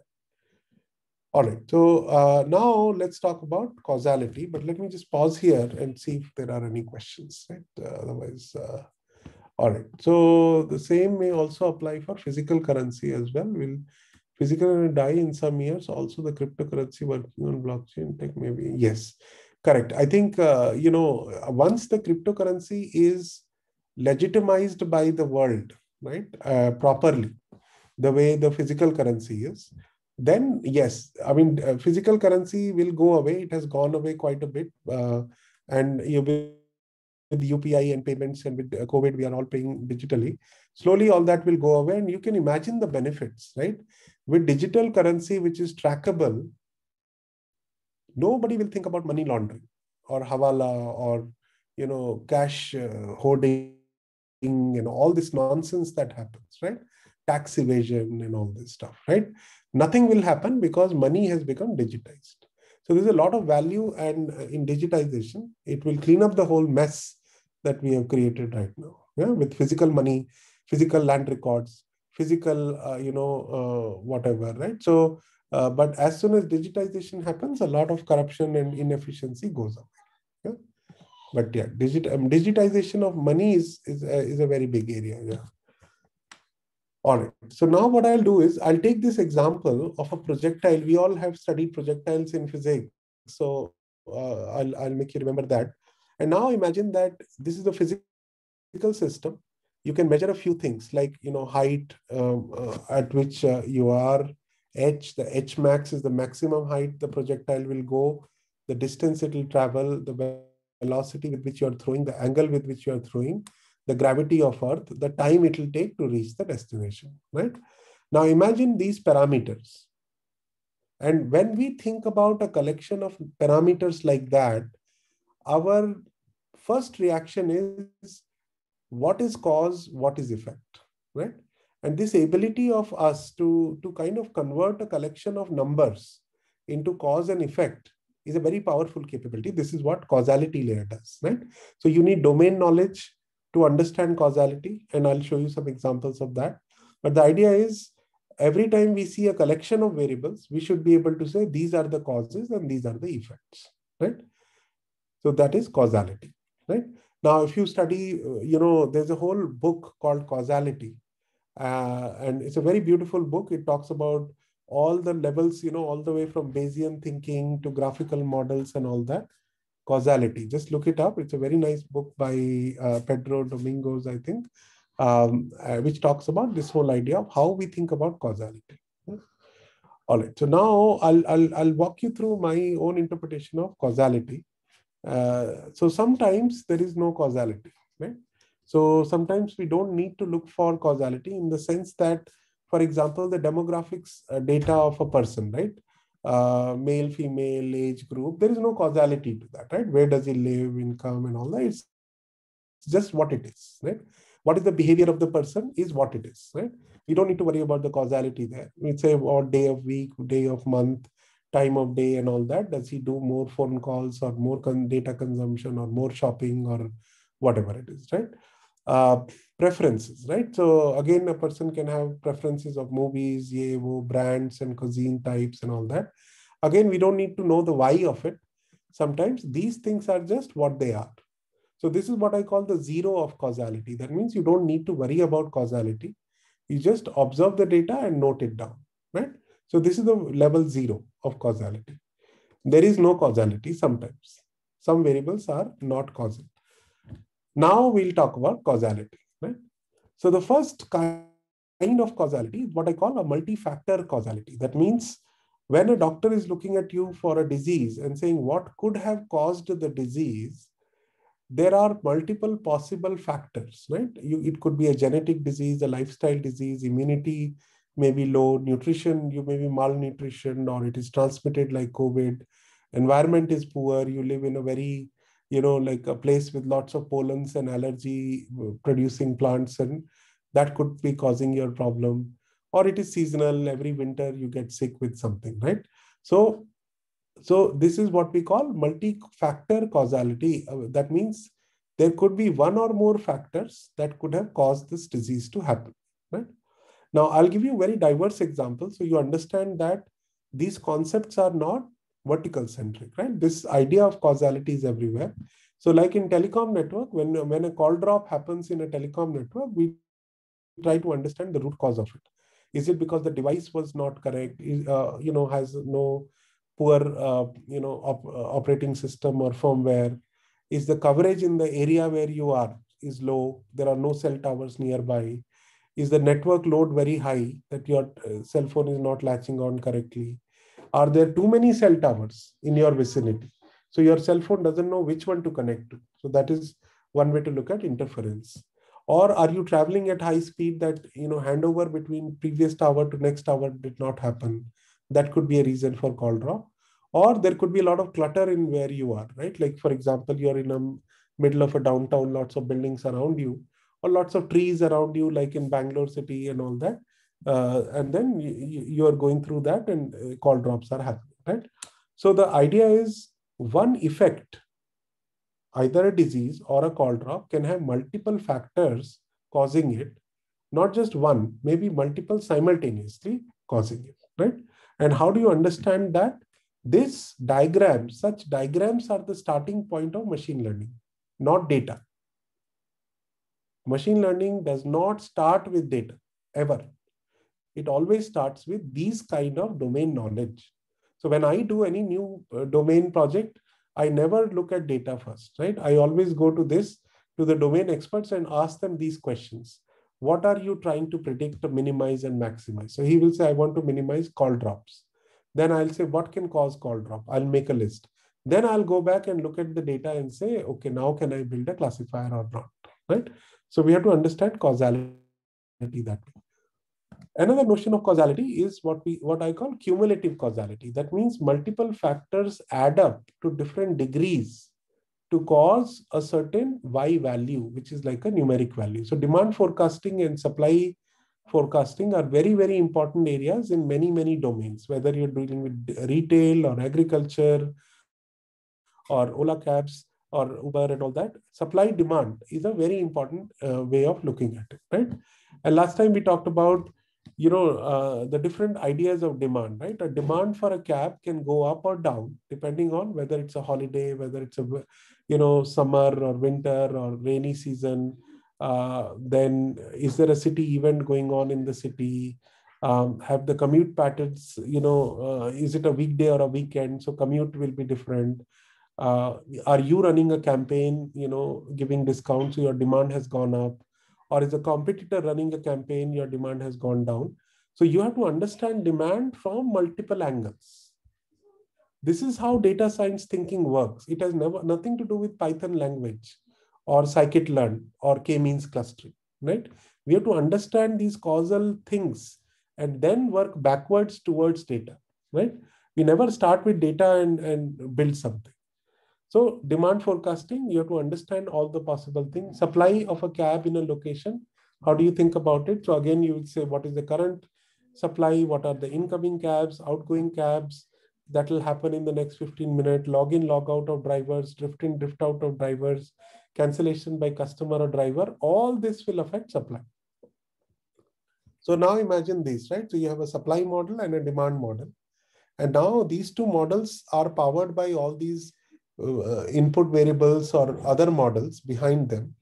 [SPEAKER 2] all right, so uh, now let's talk about causality, but let me just pause here and see if there are any questions, right? Uh, otherwise, uh, all right, so the same may also apply for physical currency as well. Will physical die in some years? Also, the cryptocurrency working on blockchain tech, maybe? Yes, correct. I think, uh, you know, once the cryptocurrency is legitimized by the world, right, uh, properly, the way the physical currency is, then yes, I mean, uh, physical currency will go away. It has gone away quite a bit. Uh, and you, with UPI and payments and with uh, COVID, we are all paying digitally. Slowly, all that will go away. And you can imagine the benefits, right? With digital currency, which is trackable, nobody will think about money laundering or hawala or you know cash uh, hoarding and all this nonsense that happens right tax evasion and all this stuff, right? Nothing will happen because money has become digitized. So there's a lot of value and uh, in digitization, it will clean up the whole mess that we have created right now. Yeah, with physical money, physical land records, physical, uh, you know, uh, whatever, right? So, uh, but as soon as digitization happens, a lot of corruption and inefficiency goes up. Yeah? But yeah, digit, um, digitization of money is is a, uh, is a very big area. Yeah. All right. So now what I'll do is I'll take this example of a projectile. We all have studied projectiles in physics. So uh, I'll, I'll make you remember that. And now imagine that this is a physical system. You can measure a few things like, you know, height um, uh, at which uh, you are, h, the h max is the maximum height the projectile will go, the distance it will travel, the velocity with which you are throwing, the angle with which you are throwing, the gravity of Earth, the time it will take to reach the destination, right? Now imagine these parameters. And when we think about a collection of parameters like that, our first reaction is what is cause, what is effect, right? And this ability of us to, to kind of convert a collection of numbers into cause and effect is a very powerful capability. This is what causality layer does, right? So you need domain knowledge, to understand causality. And I'll show you some examples of that. But the idea is every time we see a collection of variables, we should be able to say these are the causes and these are the effects, right? So that is causality, right? Now, if you study, uh, you know, there's a whole book called Causality, uh, and it's a very beautiful book. It talks about all the levels, you know, all the way from Bayesian thinking to graphical models and all that causality. Just look it up. It's a very nice book by uh, Pedro Domingos, I think, um, uh, which talks about this whole idea of how we think about causality. All right. So now I'll, I'll, I'll walk you through my own interpretation of causality. Uh, so sometimes there is no causality, right? So sometimes we don't need to look for causality in the sense that, for example, the demographics uh, data of a person, right? uh, male, female, age group. There is no causality to that, right? Where does he live, income, and all that. It's just what it is, right? What is the behavior of the person is what it is, right? We don't need to worry about the causality there. We say what day of week, day of month, time of day, and all that. Does he do more phone calls or more con- data consumption or more shopping or whatever it is, right? Uh, preferences, right? So again, a person can have preferences of movies, yeah, wo, brands and cuisine types and all that. Again, we don't need to know the why of it. Sometimes these things are just what they are. So this is what I call the zero of causality. That means you don't need to worry about causality. You just observe the data and note it down, right? So this is the level zero of causality. There is no causality sometimes. Some variables are not causal. Now we'll talk about causality. So the first kind of causality is what I call a multi-factor causality. That means when a doctor is looking at you for a disease and saying what could have caused the disease, there are multiple possible factors, right? You, it could be a genetic disease, a lifestyle disease, immunity may be low, nutrition, you may be malnutrition, or it is transmitted like COVID, environment is poor, you live in a very you know, like a place with lots of pollens and allergy uh, producing plants, and that could be causing your problem. Or it is seasonal, every winter you get sick with something, right? So, so this is what we call multi-factor causality. Uh, that means there could be one or more factors that could have caused this disease to happen, right? Now, I'll give you very diverse examples so you understand that these concepts are not vertical centric, right? This idea of causality is everywhere. So like in telecom network, when, when a call drop happens in a telecom network, we try to understand the root cause of it. Is it because the device was not correct? uh, you know, has no poor, uh, you know, op uh, operating system or firmware? Is the coverage in the area where you are is low? There are no cell towers nearby. Is the network load very high that your uh, cell phone is not latching on correctly? Are there too many cell towers in your vicinity? So your cell phone doesn't know which one to connect to. So that is one way to look at interference. Or are you traveling at high speed that you know handover between previous tower to next tower did not happen? That could be a reason for call drop. Or there could be a lot of clutter in where you are, right? Like for example, you're in a middle of a downtown, lots of buildings around you, or lots of trees around you, like in Bangalore city and all that uh, and then you, you are going through that and uh, call drops are happening, right? So the idea is one effect, either a disease or a call drop can have multiple factors causing it, not just one, maybe multiple simultaneously causing it, right? And how do you understand that? This diagram, such diagrams are the starting point of machine learning, not data. Machine learning does not start with data ever it always starts with these kind of domain knowledge. So when I do any new uh, domain project, I never look at data first, right? I always go to this, to the domain experts and ask them these questions. What are you trying to predict, to minimize and maximize? So he will say, I want to minimize call drops. Then I'll say, what can cause call drop? I'll make a list. Then I'll go back and look at the data and say, okay, now can I build a classifier or not, right? So we have to understand causality that way. Another notion of causality is what we what I call cumulative causality. That means multiple factors add up to different degrees to cause a certain Y value, which is like a numeric value. So demand forecasting and supply forecasting are very, very important areas in many, many domains, whether you're dealing with retail or agriculture or Ola cabs or Uber and all that. Supply demand is a very important uh, way of looking at it, right? And last time we talked about you know uh, the different ideas of demand right a demand for a cab can go up or down depending on whether it's a holiday whether it's a you know summer or winter or rainy season uh, then is there a city event going on in the city um, have the commute patterns you know uh, is it a weekday or a weekend so commute will be different uh, are you running a campaign you know giving discounts so your demand has gone up or is a competitor running a campaign, your demand has gone down. So you have to understand demand from multiple angles. This is how data science thinking works. It has never nothing to do with Python language or scikit-learn or k-means clustering, right? We have to understand these causal things and then work backwards towards data, right? We never start with data and, and build something. So demand forecasting, you have to understand all the possible things. Supply of a cab in a location, how do you think about it? So again, you would say, what is the current supply? What are the incoming cabs, outgoing cabs? That will happen in the next 15 minutes. Log in, log out of drivers, drift in, drift out of drivers, cancellation by customer or driver. All this will affect supply. So now imagine this, right? So you have a supply model and a demand model. And now these two models are powered by all these uh, input variables or other models behind them.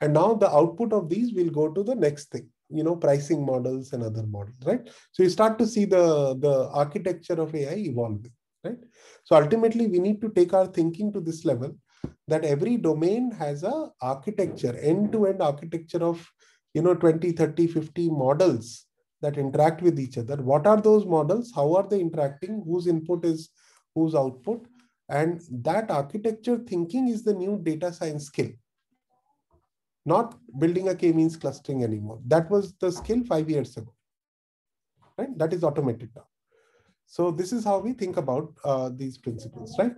[SPEAKER 2] And now the output of these will go to the next thing, you know, pricing models and other models, right? So you start to see the, the architecture of AI evolving, right? So ultimately we need to take our thinking to this level that every domain has a architecture, end-to-end -end architecture of, you know, 20, 30, 50 models that interact with each other. What are those models? How are they interacting? Whose input is whose output? And that architecture thinking is the new data science skill, not building a k-means clustering anymore. That was the skill five years ago, right? That is automated now. So this is how we think about uh, these principles, right?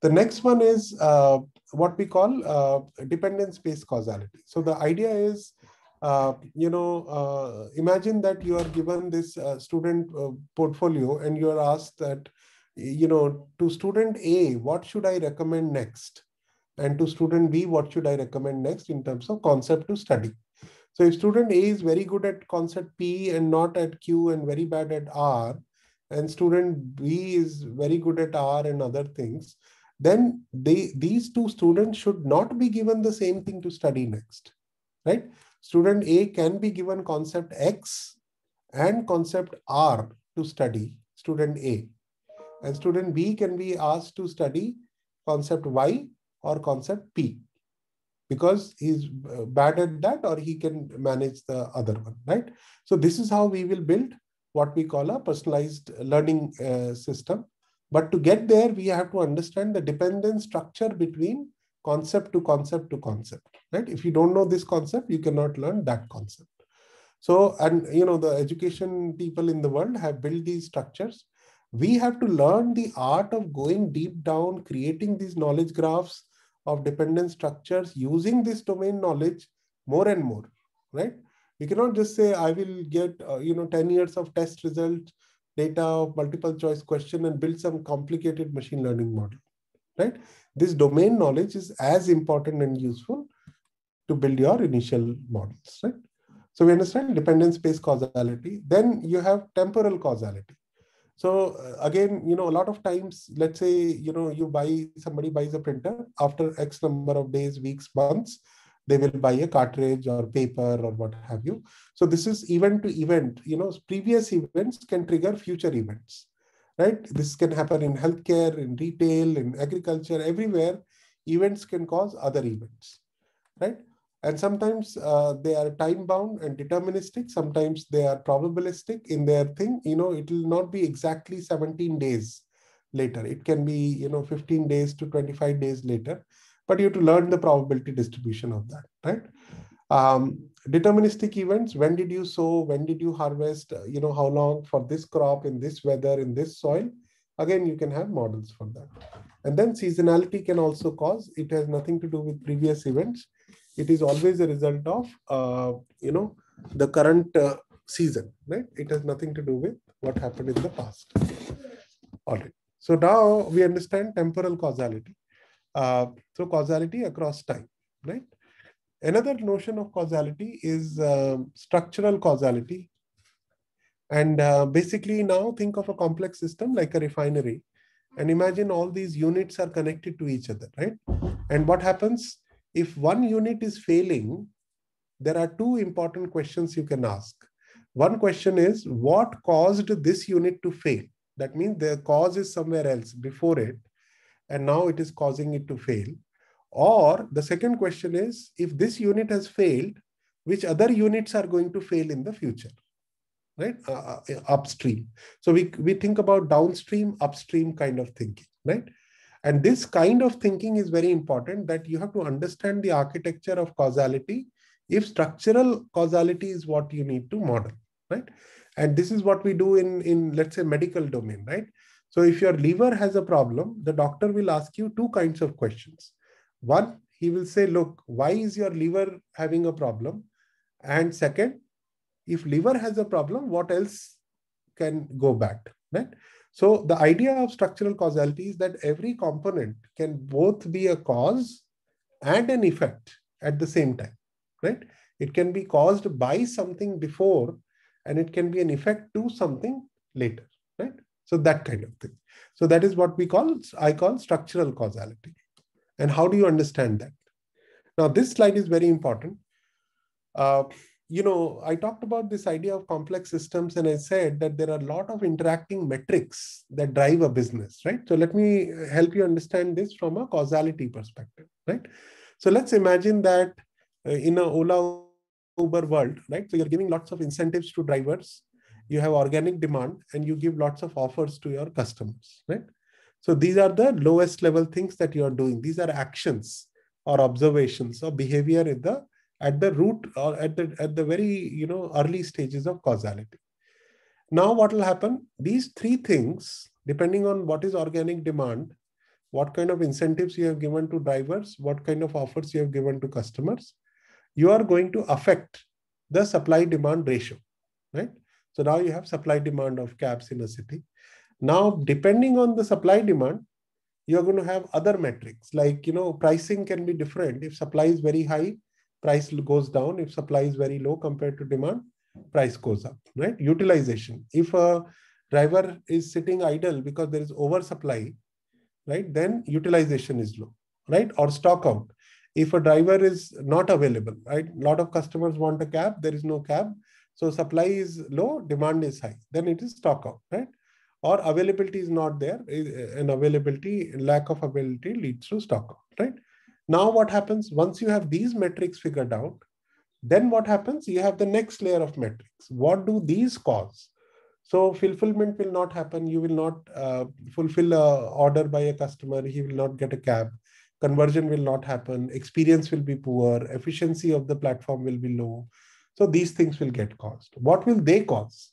[SPEAKER 2] The next one is uh, what we call uh, dependence-based causality. So the idea is, uh, you know, uh, imagine that you are given this uh, student portfolio and you are asked that you know, to student A, what should I recommend next? And to student B, what should I recommend next in terms of concept to study? So if student A is very good at concept P and not at Q and very bad at R, and student B is very good at R and other things, then they, these two students should not be given the same thing to study next, right? Student A can be given concept X and concept R to study, student A. And student B can be asked to study concept Y or concept P because he's uh, bad at that or he can manage the other one, right? So this is how we will build what we call a personalized learning uh, system. But to get there, we have to understand the dependent structure between concept to concept to concept, right? If you don't know this concept, you cannot learn that concept. So, and you know, the education people in the world have built these structures we have to learn the art of going deep down, creating these knowledge graphs of dependent structures using this domain knowledge more and more, right? We cannot just say, I will get, uh, you know, 10 years of test results, data of multiple choice question and build some complicated machine learning model, right? This domain knowledge is as important and useful to build your initial models, right? So we understand dependent space causality. Then you have temporal causality so uh, again, you know, a lot of times, let's say, you know, you buy, somebody buys a printer after X number of days, weeks, months, they will buy a cartridge or paper or what have you. So this is event to event, you know, previous events can trigger future events, right? This can happen in healthcare, in retail, in agriculture, everywhere. Events can cause other events, right? and sometimes uh, they are time bound and deterministic sometimes they are probabilistic in their thing you know it will not be exactly 17 days later it can be you know 15 days to 25 days later but you have to learn the probability distribution of that right um, deterministic events when did you sow when did you harvest uh, you know how long for this crop in this weather in this soil again you can have models for that and then seasonality can also cause it has nothing to do with previous events it is always a result of uh, you know the current uh, season right it has nothing to do with what happened in the past all right so now we understand temporal causality uh, so causality across time right another notion of causality is um, structural causality and uh, basically now think of a complex system like a refinery and imagine all these units are connected to each other right and what happens if one unit is failing, there are two important questions you can ask. One question is what caused this unit to fail? That means the cause is somewhere else before it, and now it is causing it to fail. Or the second question is if this unit has failed, which other units are going to fail in the future? Right? Uh, uh upstream. So we, we think about downstream, upstream kind of thinking, right? And this kind of thinking is very important that you have to understand the architecture of causality if structural causality is what you need to model, right? And this is what we do in, in let's say, medical domain, right? So if your liver has a problem, the doctor will ask you two kinds of questions. One, he will say, look, why is your liver having a problem? And second, if liver has a problem, what else can go bad, right? So the idea of structural causality is that every component can both be a cause and an effect at the same time, right? It can be caused by something before and it can be an effect to something later, right? So that kind of thing. So that is what we call, I call structural causality. And how do you understand that? Now this slide is very important. Uh, you know, I talked about this idea of complex systems and I said that there are a lot of interacting metrics that drive a business, right? So let me help you understand this from a causality perspective, right? So let's imagine that uh, in a Ola Uber world, right? So you're giving lots of incentives to drivers, you have organic demand, and you give lots of offers to your customers, right? So these are the lowest level things that you are doing. These are actions or observations or behavior in the at the root or at the at the very you know early stages of causality now what will happen these three things depending on what is organic demand what kind of incentives you have given to drivers what kind of offers you have given to customers you are going to affect the supply demand ratio right so now you have supply demand of cabs in a city now depending on the supply demand you are going to have other metrics like you know pricing can be different if supply is very high price goes down. If supply is very low compared to demand, price goes up, right? Utilization. If a driver is sitting idle because there is oversupply, right, then utilization is low, right? Or stock out. If a driver is not available, right? A lot of customers want a cab, there is no cab. So supply is low, demand is high. Then it is stock out, right? Or availability is not there, eh, and availability, lack of availability leads to stock out, right? Now what happens once you have these metrics figured out, then what happens? You have the next layer of metrics. What do these cause? So fulfillment will not happen. You will not uh, fulfill a order by a customer. He will not get a cab. Conversion will not happen. Experience will be poor. Efficiency of the platform will be low. So these things will get caused. What will they cause?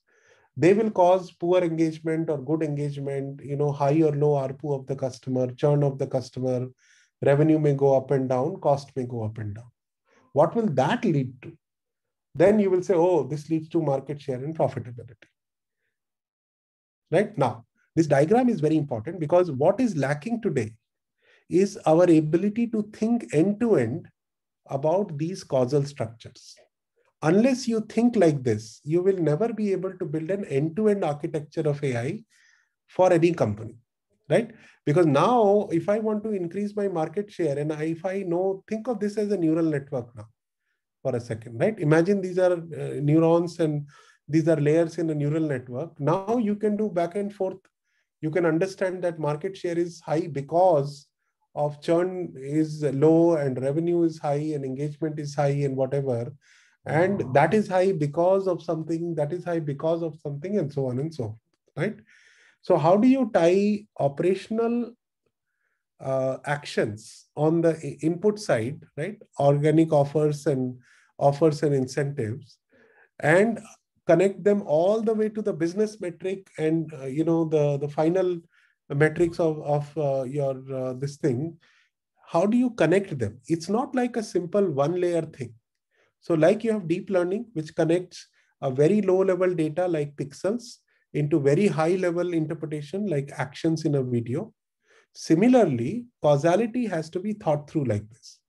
[SPEAKER 2] They will cause poor engagement or good engagement, you know, high or low ARPU of the customer, churn of the customer, Revenue may go up and down, cost may go up and down. What will that lead to? Then you will say, oh, this leads to market share and profitability. Right now, this diagram is very important because what is lacking today is our ability to think end to end about these causal structures. Unless you think like this, you will never be able to build an end to end architecture of AI for any company right because now if i want to increase my market share and if i know think of this as a neural network now for a second right imagine these are uh, neurons and these are layers in a neural network now you can do back and forth you can understand that market share is high because of churn is low and revenue is high and engagement is high and whatever and that is high because of something that is high because of something and so on and so forth right so how do you tie operational uh, actions on the input side, right? Organic offers and offers and incentives, and connect them all the way to the business metric and uh, you know the the final metrics of of uh, your uh, this thing. How do you connect them? It's not like a simple one layer thing. So like you have deep learning, which connects a very low level data like pixels into very high level interpretation like actions in a video. Similarly, causality has to be thought through like this.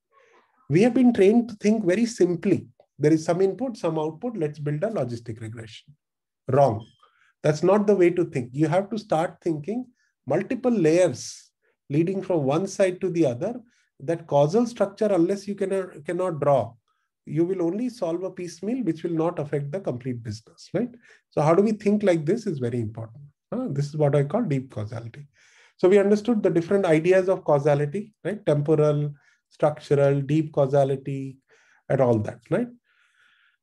[SPEAKER 2] We have been trained to think very simply. There is some input, some output, let's build a logistic regression. Wrong. That's not the way to think. You have to start thinking multiple layers leading from one side to the other. That causal structure, unless you cannot, cannot draw, you will only solve a piecemeal which will not affect the complete business right so how do we think like this is very important this is what i call deep causality so we understood the different ideas of causality right temporal structural deep causality and all that right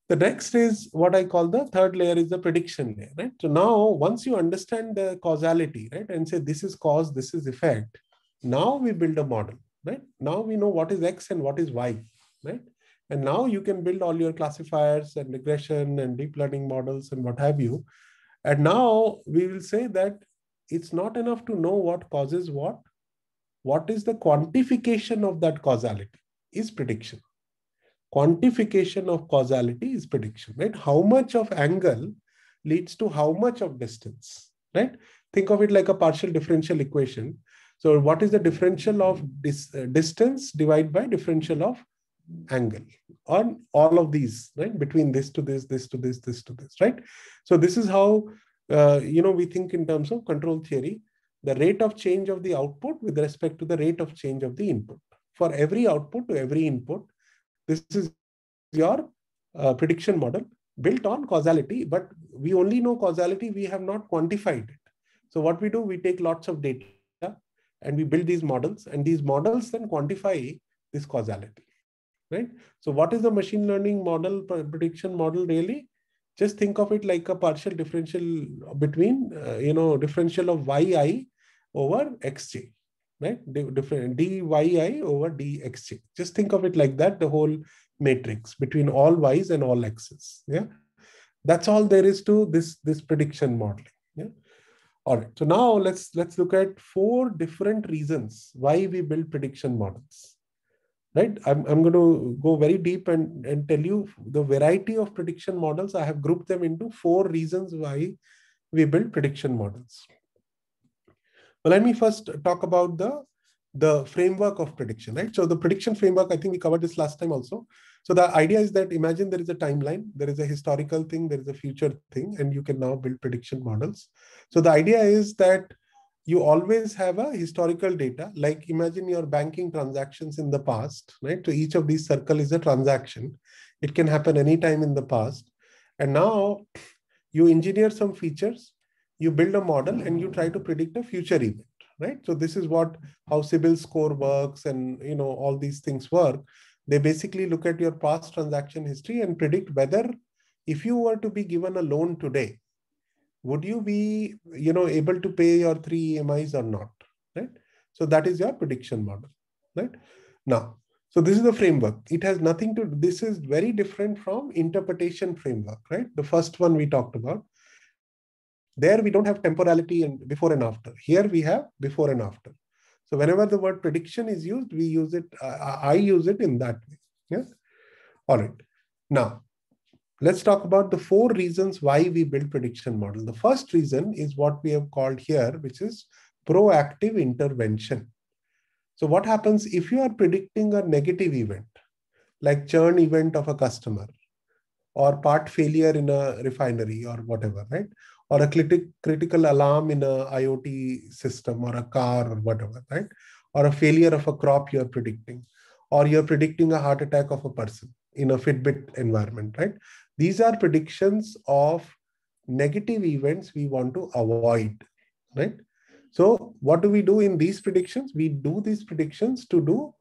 [SPEAKER 2] the next is what i call the third layer is the prediction layer right so now once you understand the causality right and say this is cause this is effect now we build a model right now we know what is x and what is y right and now you can build all your classifiers and regression and deep learning models and what have you. And now we will say that it's not enough to know what causes what. What is the quantification of that causality is prediction. Quantification of causality is prediction, right? How much of angle leads to how much of distance, right? Think of it like a partial differential equation. So what is the differential of dis, uh, distance divided by differential of angle on all of these, right? Between this to this, this to this, this to this, right? So this is how, uh, you know, we think in terms of control theory, the rate of change of the output with respect to the rate of change of the input. For every output to every input, this is your uh, prediction model built on causality, but we only know causality, we have not quantified it. So what we do, we take lots of data and we build these models and these models then quantify this causality right? So what is the machine learning model, prediction model really? Just think of it like a partial differential between, uh, you know, differential of yi over xj, right? Different dyi over dxj. Just think of it like that, the whole matrix between all y's and all x's, yeah? That's all there is to this, this prediction modeling, yeah? All right, so now let's, let's look at four different reasons why we build prediction models right i'm, I'm going to go very deep and, and tell you the variety of prediction models i have grouped them into four reasons why we build prediction models Well, let me first talk about the the framework of prediction right so the prediction framework i think we covered this last time also so the idea is that imagine there is a timeline there is a historical thing there is a future thing and you can now build prediction models so the idea is that you always have a historical data like imagine your banking transactions in the past right so each of these circle is a transaction it can happen anytime in the past and now you engineer some features you build a model and you try to predict a future event right so this is what how civil score works and you know all these things work they basically look at your past transaction history and predict whether if you were to be given a loan today would you be you know able to pay your three emis or not right so that is your prediction model right now so this is the framework it has nothing to this is very different from interpretation framework right the first one we talked about there we don't have temporality and before and after here we have before and after so whenever the word prediction is used we use it uh, i use it in that way yes all right now let's talk about the four reasons why we build prediction model. The first reason is what we have called here, which is proactive intervention. So what happens if you are predicting a negative event, like churn event of a customer, or part failure in a refinery or whatever, right? Or a criti- critical alarm in a IoT system or a car or whatever, right? Or a failure of a crop you're predicting, or you're predicting a heart attack of a person in a Fitbit environment, right? These are predictions of negative events we want to avoid, right? So what do we do in these predictions? We do these predictions to do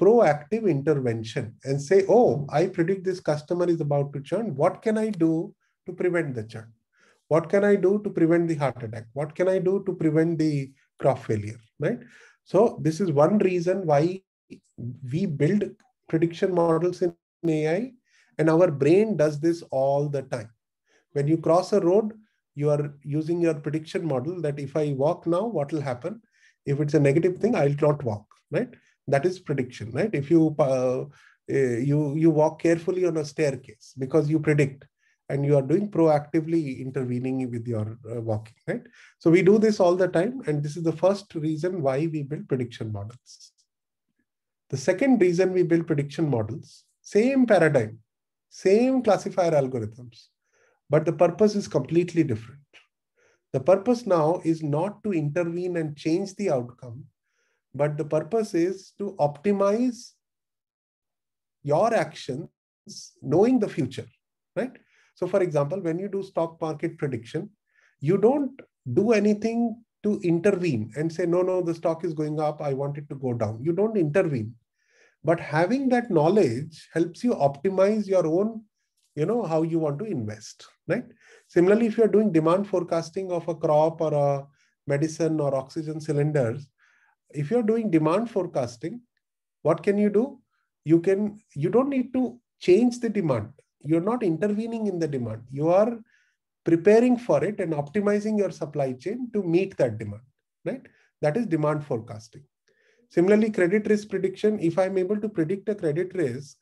[SPEAKER 2] proactive intervention and say, oh, I predict this customer is about to churn. What can I do to prevent the churn? What can I do to prevent the heart attack? What can I do to prevent the crop failure, right? So this is one reason why we build prediction models in AI and our brain does this all the time. When you cross a road, you are using your prediction model that if I walk now, what will happen? If it's a negative thing, I'll not walk, right? That is prediction, right? If you uh, eh, you you walk carefully on a staircase because you predict, and you are doing proactively intervening with your uh, walking right so we do this all the time and this is the first reason why we build prediction models the second reason we build prediction models same paradigm same classifier algorithms, but the purpose is completely different. The purpose now is not to intervene and change the outcome, but the purpose is to optimize your actions knowing the future, right? So, for example, when you do stock market prediction, you don't do anything to intervene and say, no, no, the stock is going up. I want it to go down. You don't intervene. But having that knowledge helps you optimize your own, you know, how you want to invest, right? Similarly, if you're doing demand forecasting of a crop or a medicine or oxygen cylinders, if you're doing demand forecasting, what can you do? You can, you don't need to change the demand. You're not intervening in the demand. You are preparing for it and optimizing your supply chain to meet that demand, right? That is demand forecasting. Similarly, credit risk prediction, if I'm able to predict a credit risk,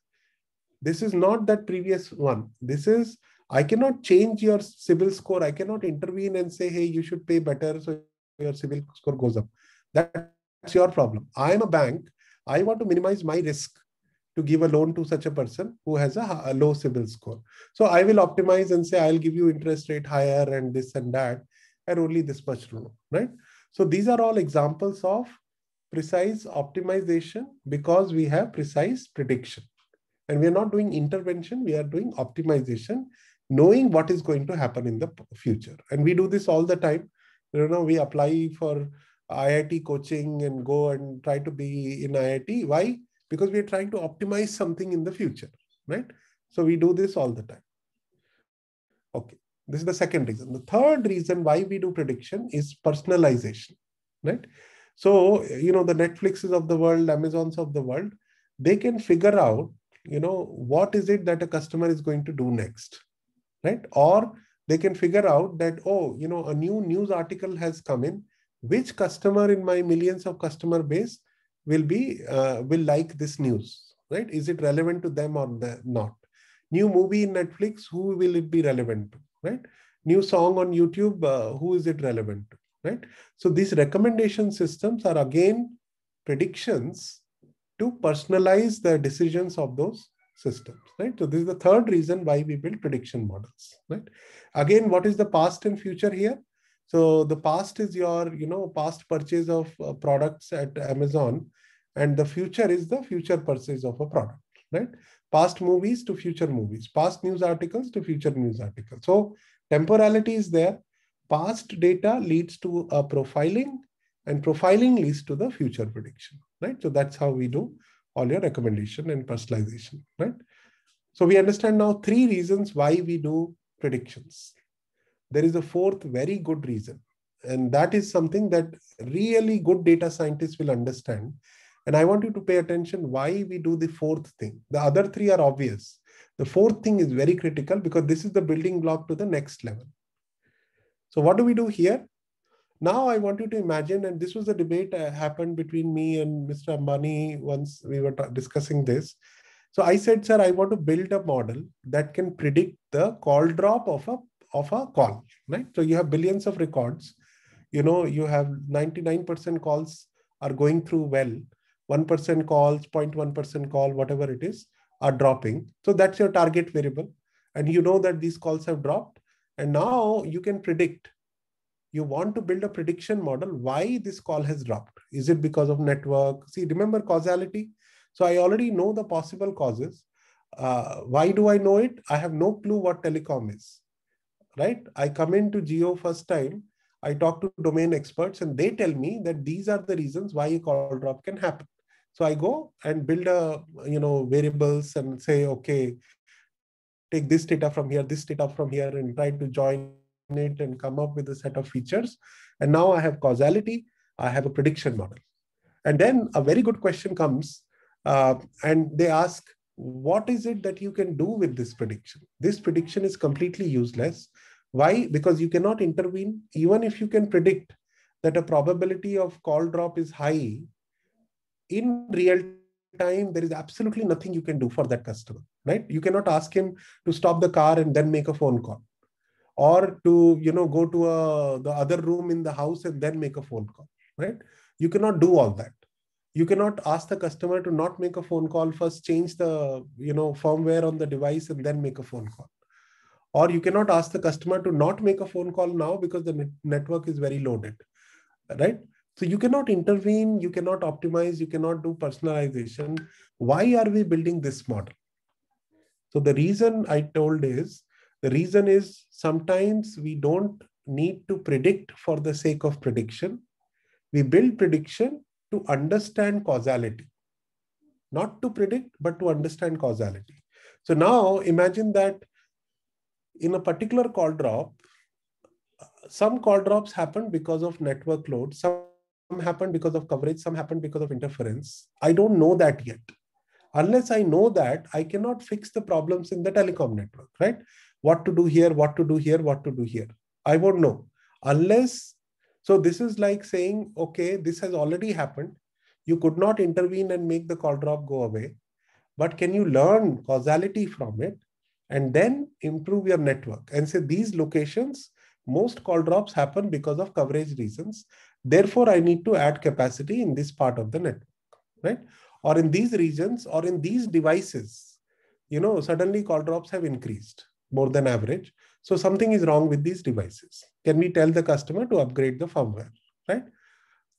[SPEAKER 2] this is not that previous one. This is, I cannot change your civil score. I cannot intervene and say, hey, you should pay better so your civil score goes up. That's your problem. I'm a bank. I want to minimize my risk to give a loan to such a person who has a, a low civil score. So I will optimize and say, I'll give you interest rate higher and this and that, and only this much loan, right? So these are all examples of precise optimization because we have precise prediction. And we are not doing intervention, we are doing optimization, knowing what is going to happen in the future. And we do this all the time. You know, we apply for IIT coaching and go and try to be in IIT. Why? Because we are trying to optimize something in the future, right? So we do this all the time. Okay, this is the second reason. The third reason why we do prediction is personalization, right? So, you know, the Netflixes of the world, Amazons of the world, they can figure out, you know, what is it that a customer is going to do next, right? Or they can figure out that, oh, you know, a new news article has come in. Which customer in my millions of customer base will be uh, will like this news, right? Is it relevant to them or the, not? New movie in Netflix, who will it be relevant to, right? New song on YouTube, uh, who is it relevant to? right? So these recommendation systems are again predictions to personalize the decisions of those systems, right? So this is the third reason why we build prediction models, right? Again, what is the past and future here? So the past is your, you know, past purchase of uh, products at Amazon, and the future is the future purchase of a product, right? Past movies to future movies, past news articles to future news articles. So temporality is there, past data leads to a profiling and profiling leads to the future prediction, right? So that's how we do all your recommendation and personalization, right? So we understand now three reasons why we do predictions. There is a fourth very good reason, and that is something that really good data scientists will understand. And I want you to pay attention why we do the fourth thing. The other three are obvious. The fourth thing is very critical because this is the building block to the next level. So what do we do here? Now I want you to imagine, and this was a debate that uh, happened between me and Mr. Ambani once we were discussing this. So I said, sir, I want to build a model that can predict the call drop of a of a call, right? So you have billions of records. You know, you have 99% calls are going through well, 1% calls, 0.1% call, whatever it is, are dropping. So that's your target variable. And you know that these calls have dropped. And now you can predict. You want to build a prediction model why this call has dropped. Is it because of network? See, remember causality? So I already know the possible causes. Uh, why do I know it? I have no clue what telecom is, right? I come into Geo first time. I talk to domain experts and they tell me that these are the reasons why a call drop can happen. So I go and build a, you know, variables and say, okay, take this data from here, this data from here, and try to join it and come up with a set of features. And now I have causality, I have a prediction model. And then a very good question comes, uh, and they ask, what is it that you can do with this prediction? This prediction is completely useless. Why? Because you cannot intervene. Even if you can predict that a probability of call drop is high, in real time there is absolutely nothing you can do for that customer right you cannot ask him to stop the car and then make a phone call or to you know go to a, the other room in the house and then make a phone call right you cannot do all that you cannot ask the customer to not make a phone call first change the you know firmware on the device and then make a phone call or you cannot ask the customer to not make a phone call now because the net network is very loaded right so you cannot intervene, you cannot optimize, you cannot do personalization. Why are we building this model? So the reason I told is the reason is sometimes we don't need to predict for the sake of prediction. We build prediction to understand causality, not to predict, but to understand causality. So now imagine that in a particular call drop, some call drops happen because of network load. Some some happened because of coverage, some happened because of interference. I don't know that yet. Unless I know that, I cannot fix the problems in the telecom network, right? What to do here, what to do here, what to do here. I won't know. Unless, so this is like saying, okay, this has already happened. You could not intervene and make the call drop go away. But can you learn causality from it and then improve your network and say these locations, most call drops happen because of coverage reasons Therefore, I need to add capacity in this part of the network, right? Or in these regions or in these devices, you know, suddenly call drops have increased more than average. So something is wrong with these devices. Can we tell the customer to upgrade the firmware, right?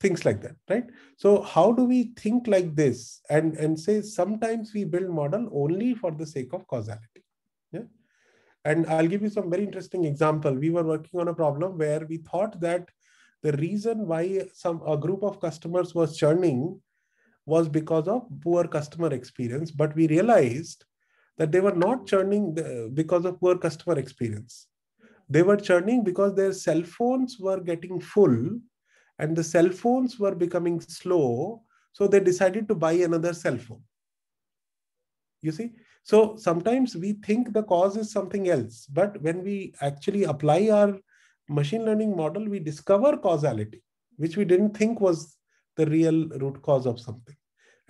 [SPEAKER 2] Things like that, right? So how do we think like this and, and say sometimes we build model only for the sake of causality, yeah? And I'll give you some very interesting example. We were working on a problem where we thought that the reason why some a group of customers was churning was because of poor customer experience but we realized that they were not churning because of poor customer experience they were churning because their cell phones were getting full and the cell phones were becoming slow so they decided to buy another cell phone you see so sometimes we think the cause is something else but when we actually apply our machine learning model, we discover causality, which we didn't think was the real root cause of something.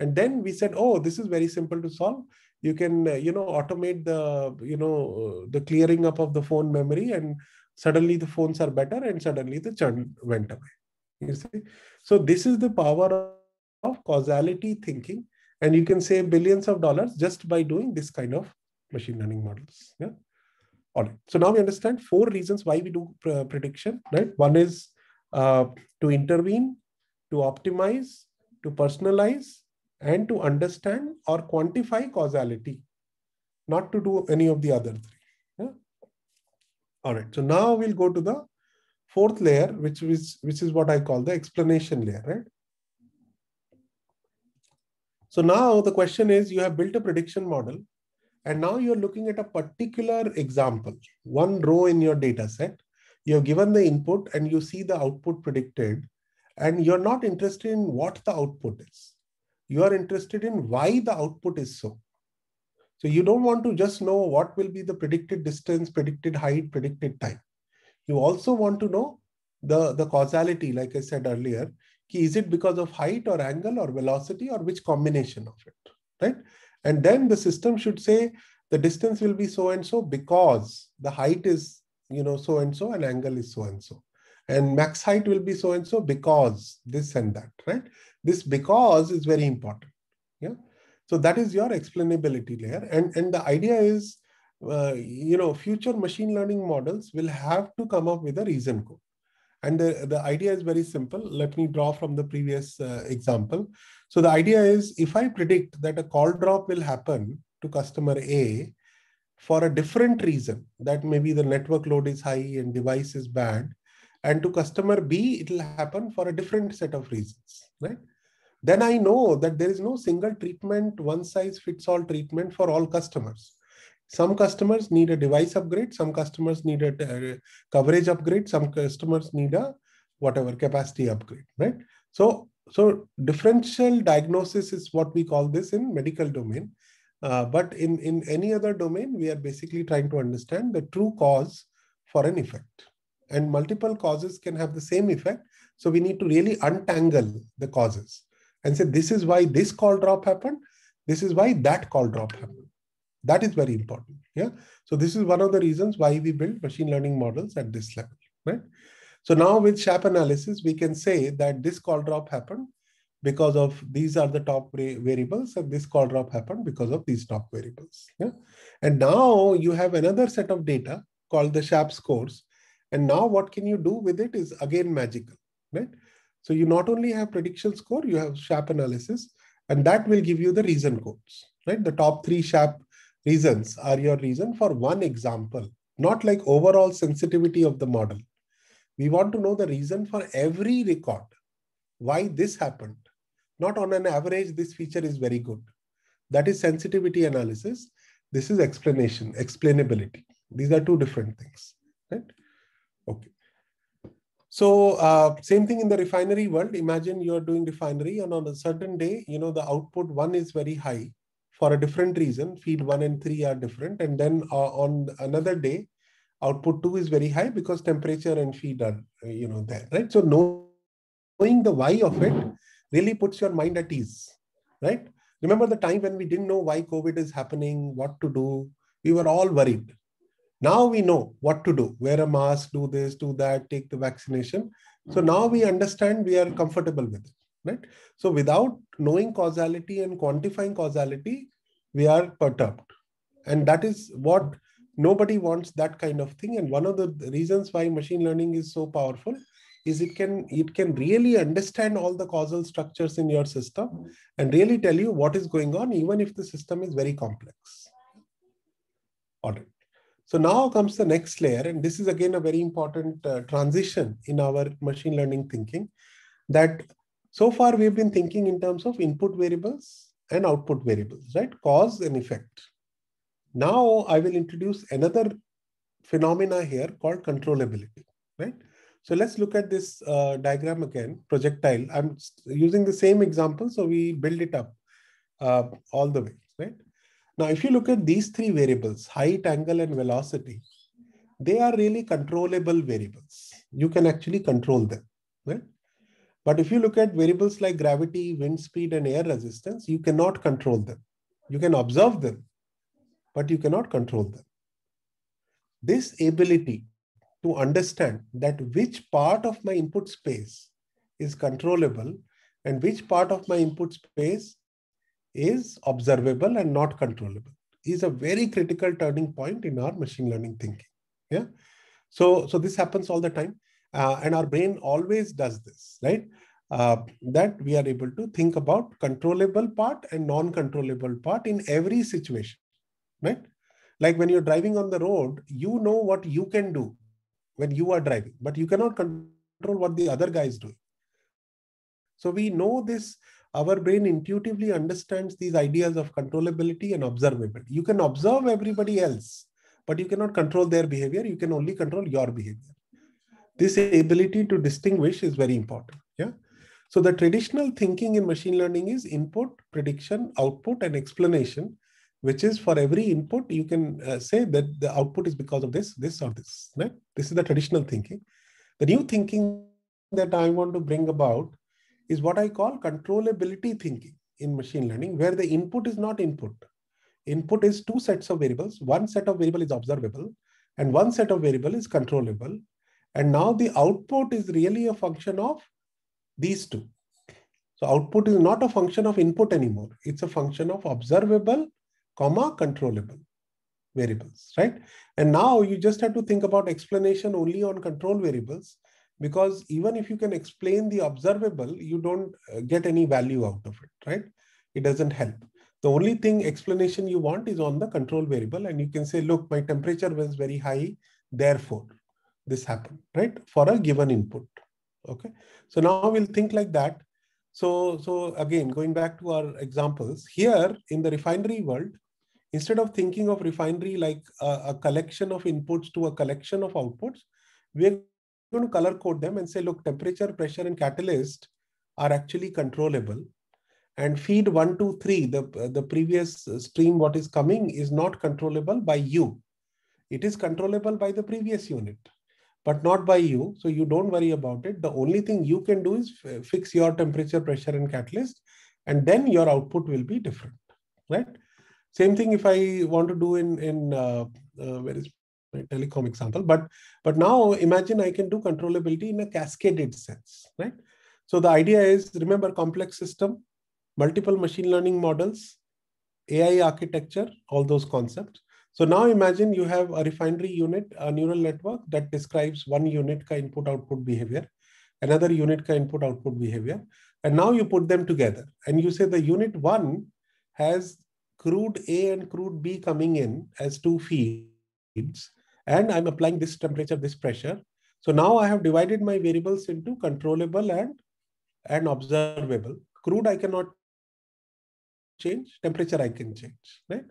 [SPEAKER 2] And then we said, oh, this is very simple to solve. You can, uh, you know, automate the, you know, uh, the clearing up of the phone memory, and suddenly the phones are better, and suddenly the churn went away. You see, so this is the power of causality thinking, and you can save billions of dollars just by doing this kind of machine learning models. Yeah. So now we understand four reasons why we do pr prediction, right? One is uh, to intervene, to optimize, to personalize, and to understand or quantify causality, not to do any of the other three. Yeah? All right. So now we'll go to the fourth layer, which is which is what I call the explanation layer, right? So now the question is, you have built a prediction model and now you're looking at a particular example, one row in your data set. you have given the input and you see the output predicted, and you're not interested in what the output is. You are interested in why the output is so. So you don't want to just know what will be the predicted distance, predicted height, predicted time. You also want to know the, the causality, like I said earlier, is it because of height or angle or velocity or which combination of it, right? And then the system should say the distance will be so and so because the height is, you know, so and so and angle is so and so. And max height will be so and so because this and that, right? This because is very important. Yeah. So that is your explainability layer. And, and the idea is, uh, you know, future machine learning models will have to come up with a reason code. And the, the idea is very simple. Let me draw from the previous uh, example. So the idea is if I predict that a call drop will happen to customer A for a different reason, that maybe the network load is high and device is bad, and to customer B, it will happen for a different set of reasons, right? Then I know that there is no single treatment, one size fits all treatment for all customers. Some customers need a device upgrade, some customers need a uh, coverage upgrade, some customers need a whatever capacity upgrade, right? So so differential diagnosis is what we call this in medical domain. Uh, but in, in any other domain, we are basically trying to understand the true cause for an effect. And multiple causes can have the same effect. So we need to really untangle the causes and say, this is why this call drop happened. This is why that call drop happened. That is very important. Yeah. So this is one of the reasons why we build machine learning models at this level, right? So now with SHAP analysis, we can say that this call drop happened because of these are the top variables and this call drop happened because of these top variables. Yeah? And now you have another set of data called the SHAP scores. And now what can you do with it is again magical, right? So you not only have prediction score, you have SHAP analysis, and that will give you the reason codes, right? The top three SHAP reasons are your reason for one example, not like overall sensitivity of the model. We want to know the reason for every record, why this happened. Not on an average, this feature is very good. That is sensitivity analysis. This is explanation, explainability. These are two different things, right? Okay. So uh, same thing in the refinery world. Imagine you're doing refinery and on a certain day, you know, the output one is very high for a different reason. Feed one and three are different. And then uh, on another day, output 2 is very high because temperature and feed are uh, you know there right so knowing the why of it really puts your mind at ease right remember the time when we didn't know why covid is happening what to do we were all worried now we know what to do wear a mask do this do that take the vaccination so now we understand we are comfortable with it right so without knowing causality and quantifying causality we are perturbed and that is what nobody wants that kind of thing and one of the reasons why machine learning is so powerful is it can it can really understand all the causal structures in your system and really tell you what is going on even if the system is very complex all right so now comes the next layer and this is again a very important uh, transition in our machine learning thinking that so far we've been thinking in terms of input variables and output variables right cause and effect now I will introduce another phenomena here called controllability, right? So let's look at this uh, diagram again, projectile. I'm using the same example, so we build it up uh, all the way, right? Now, if you look at these three variables, height, angle, and velocity, they are really controllable variables. You can actually control them, right? But if you look at variables like gravity, wind speed, and air resistance, you cannot control them. You can observe them, but you cannot control them. This ability to understand that which part of my input space is controllable and which part of my input space is observable and not controllable is a very critical turning point in our machine learning thinking. Yeah. So, so this happens all the time. Uh, and our brain always does this, right? Uh, that we are able to think about controllable part and non-controllable part in every situation right? Like when you're driving on the road, you know what you can do when you are driving, but you cannot control what the other guy is doing. So we know this, our brain intuitively understands these ideas of controllability and observability. You can observe everybody else, but you cannot control their behavior. You can only control your behavior. This ability to distinguish is very important. Yeah. So the traditional thinking in machine learning is input, prediction, output, and explanation which is for every input, you can uh, say that the output is because of this, this or this, right? This is the traditional thinking. The new thinking that I want to bring about is what I call controllability thinking in machine learning, where the input is not input. Input is two sets of variables. One set of variable is observable and one set of variable is controllable. And now the output is really a function of these two. So output is not a function of input anymore. It's a function of observable comma controllable variables, right? And now you just have to think about explanation only on control variables because even if you can explain the observable, you don't uh, get any value out of it, right? It doesn't help. The only thing explanation you want is on the control variable and you can say, look, my temperature was very high, therefore this happened, right? For a given input, okay? So now we'll think like that. So, so again, going back to our examples, here in the refinery world, instead of thinking of refinery like a, a collection of inputs to a collection of outputs, we're going to color code them and say, look, temperature, pressure, and catalyst are actually controllable. And feed one, two, three, the, the previous stream, what is coming is not controllable by you. It is controllable by the previous unit, but not by you. So you don't worry about it. The only thing you can do is fix your temperature, pressure, and catalyst, and then your output will be different, right? Same thing if I want to do in in uh, uh, where is my telecom example, but but now imagine I can do controllability in a cascaded sense, right? So the idea is remember complex system, multiple machine learning models, AI architecture, all those concepts. So now imagine you have a refinery unit, a neural network that describes one unit ka input output behavior, another unit ka input output behavior. And now you put them together and you say the unit one has crude A and crude B coming in as two feeds, and I'm applying this temperature, this pressure. So now I have divided my variables into controllable and, and observable. Crude I cannot change, temperature I can change, right?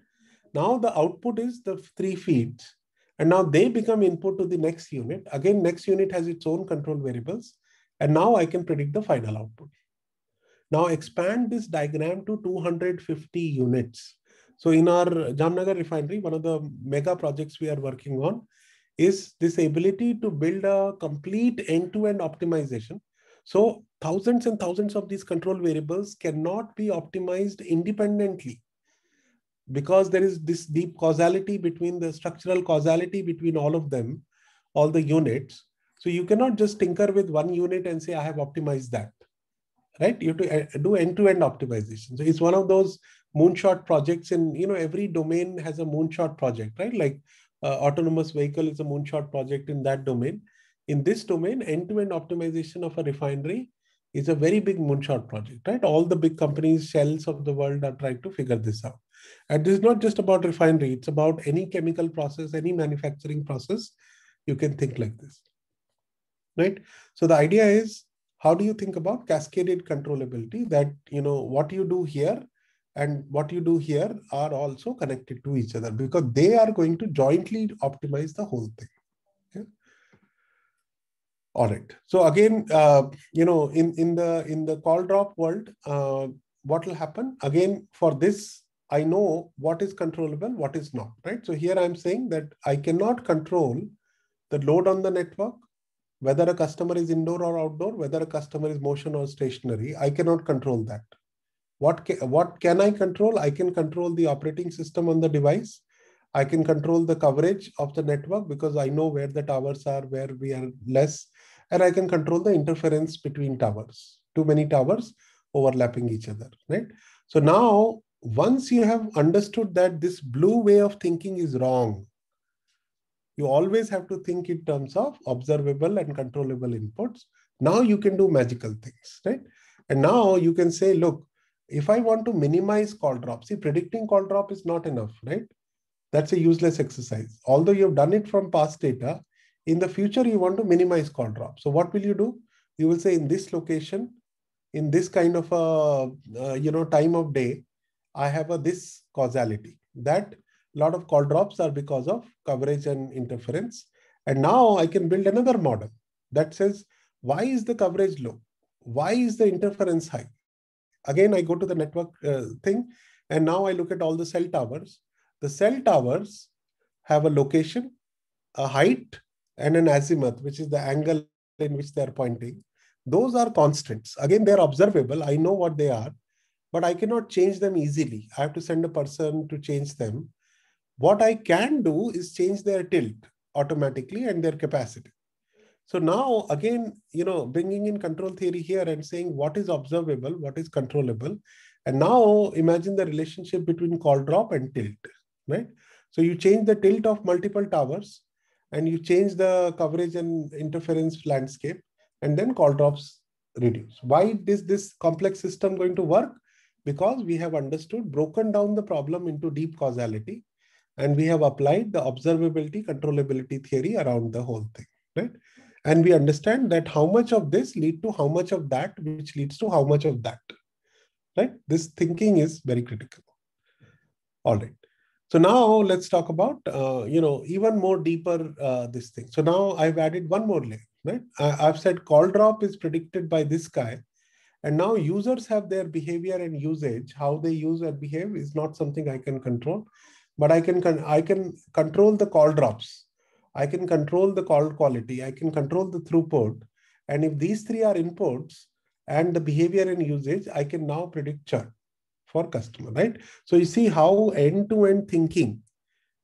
[SPEAKER 2] Now the output is the three feeds. And now they become input to the next unit. Again, next unit has its own control variables. And now I can predict the final output. Now expand this diagram to 250 units. So in our Jamnagar refinery, one of the mega projects we are working on is this ability to build a complete end-to-end -end optimization. So thousands and thousands of these control variables cannot be optimized independently because there is this deep causality between the structural causality between all of them, all the units. So you cannot just tinker with one unit and say, I have optimized that right? You have to uh, do end-to-end optimization. So it's one of those moonshot projects in, you know, every domain has a moonshot project, right? Like uh, autonomous vehicle is a moonshot project in that domain. In this domain, end-to-end optimization of a refinery is a very big moonshot project, right? All the big companies, shells of the world are trying to figure this out. And this is not just about refinery, it's about any chemical process, any manufacturing process. You can think like this, right? So the idea is how do you think about cascaded controllability that you know what you do here and what you do here are also connected to each other because they are going to jointly optimize the whole thing okay? all right so again uh, you know in in the in the call drop world uh, what will happen again for this i know what is controllable what is not right so here i'm saying that i cannot control the load on the network whether a customer is indoor or outdoor, whether a customer is motion or stationary, I cannot control that. What, ca- what can I control? I can control the operating system on the device. I can control the coverage of the network because I know where the towers are, where we are less, and I can control the interference between towers. Too many towers overlapping each other, right? So now, once you have understood that this blue way of thinking is wrong, you always have to think in terms of observable and controllable inputs. Now you can do magical things, right? And now you can say, look, if I want to minimize call drop, see, predicting call drop is not enough, right? That's a useless exercise. Although you've done it from past data, in the future, you want to minimize call drop. So what will you do? You will say in this location, in this kind of a, uh, you know, time of day, I have a this causality that a lot of call drops are because of coverage and interference. And now I can build another model that says, why is the coverage low? Why is the interference high? Again, I go to the network uh, thing, and now I look at all the cell towers. The cell towers have a location, a height, and an azimuth, which is the angle in which they are pointing. Those are constants. Again, they are observable. I know what they are, but I cannot change them easily. I have to send a person to change them. What I can do is change their tilt automatically and their capacity. So now again, you know, bringing in control theory here and saying what is observable, what is controllable. And now imagine the relationship between call drop and tilt, right? So you change the tilt of multiple towers and you change the coverage and interference landscape and then call drops reduce. Why is this complex system going to work? Because we have understood, broken down the problem into deep causality and we have applied the observability controllability theory around the whole thing right and we understand that how much of this lead to how much of that which leads to how much of that right this thinking is very critical all right so now let's talk about uh, you know even more deeper uh, this thing so now i've added one more layer right I, have said call drop is predicted by this guy and now users have their behavior and usage how they use and behave is not something i can control but I can, I can control the call drops. I can control the call quality. I can control the throughput. And if these three are inputs and the behavior and usage, I can now predict churn for customer, right? So you see how end-to-end thinking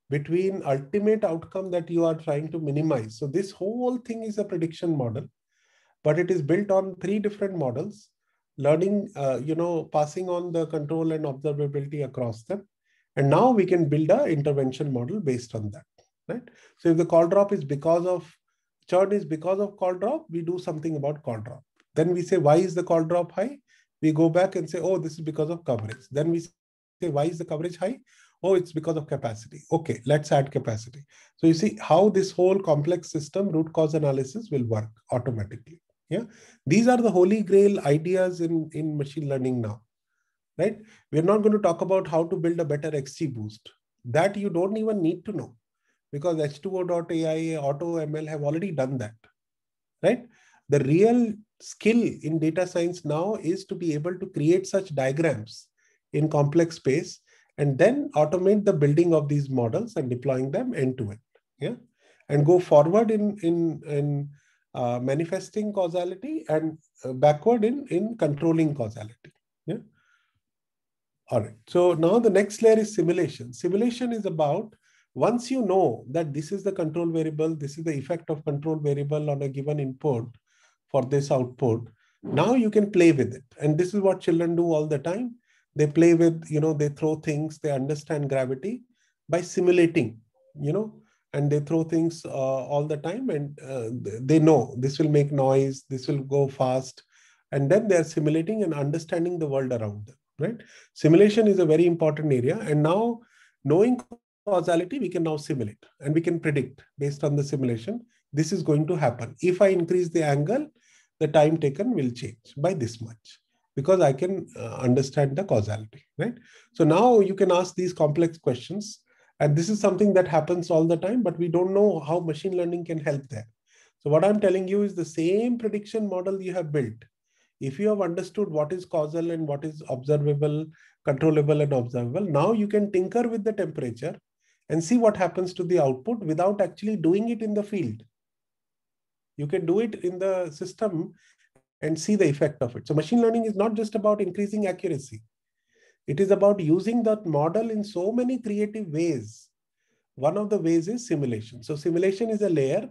[SPEAKER 2] between ultimate outcome that you are trying to minimize. So this whole thing is a prediction model, but it is built on three different models, learning, uh, you know, passing on the control and observability across them. And now we can build a intervention model based on that, right? So if the call drop is because of churn is because of call drop, we do something about call drop. Then we say, why is the call drop high? We go back and say, oh, this is because of coverage. Then we say, why is the coverage high? Oh, it's because of capacity. Okay, let's add capacity. So you see how this whole complex system root cause analysis will work automatically. Yeah, these are the holy grail ideas in, in machine learning now right? We're not going to talk about how to build a better XC boost. That you don't even need to know because H2O.ai, AutoML have already done that, right? The real skill in data science now is to be able to create such diagrams in complex space and then automate the building of these models and deploying them end to end. Yeah. And go forward in, in, in uh, manifesting causality and uh, backward in, in controlling causality. All right. So now the next layer is simulation. Simulation is about once you know that this is the control variable, this is the effect of control variable on a given input for this output, now you can play with it. And this is what children do all the time. They play with, you know, they throw things, they understand gravity by simulating, you know, and they throw things uh, all the time and uh, they know this will make noise, this will go fast. And then they're simulating and understanding the world around them right? Simulation is a very important area. And now knowing causality, we can now simulate and we can predict based on the simulation, this is going to happen. If I increase the angle, the time taken will change by this much because I can uh, understand the causality, right? So now you can ask these complex questions. And this is something that happens all the time, but we don't know how machine learning can help there. So what I'm telling you is the same prediction model you have built if you have understood what is causal and what is observable, controllable and observable, now you can tinker with the temperature and see what happens to the output without actually doing it in the field. You can do it in the system and see the effect of it. So machine learning is not just about increasing accuracy. It is about using that model in so many creative ways. One of the ways is simulation. So simulation is a layer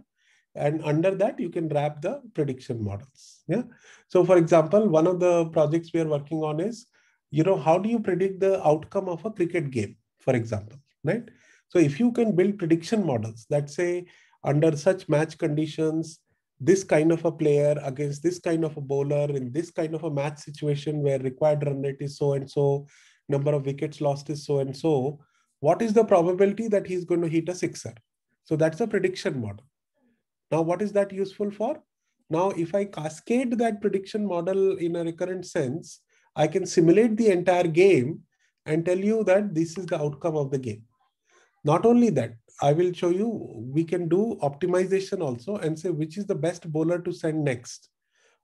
[SPEAKER 2] and under that you can wrap the prediction models yeah so for example one of the projects we are working on is you know how do you predict the outcome of a cricket game for example right so if you can build prediction models that say under such match conditions this kind of a player against this kind of a bowler in this kind of a match situation where required run rate is so and so number of wickets lost is so and so what is the probability that he's going to hit a sixer so that's a prediction model now, what is that useful for? Now, if I cascade that prediction model in a recurrent sense, I can simulate the entire game and tell you that this is the outcome of the game. Not only that, I will show you, we can do optimization also and say which is the best bowler to send next,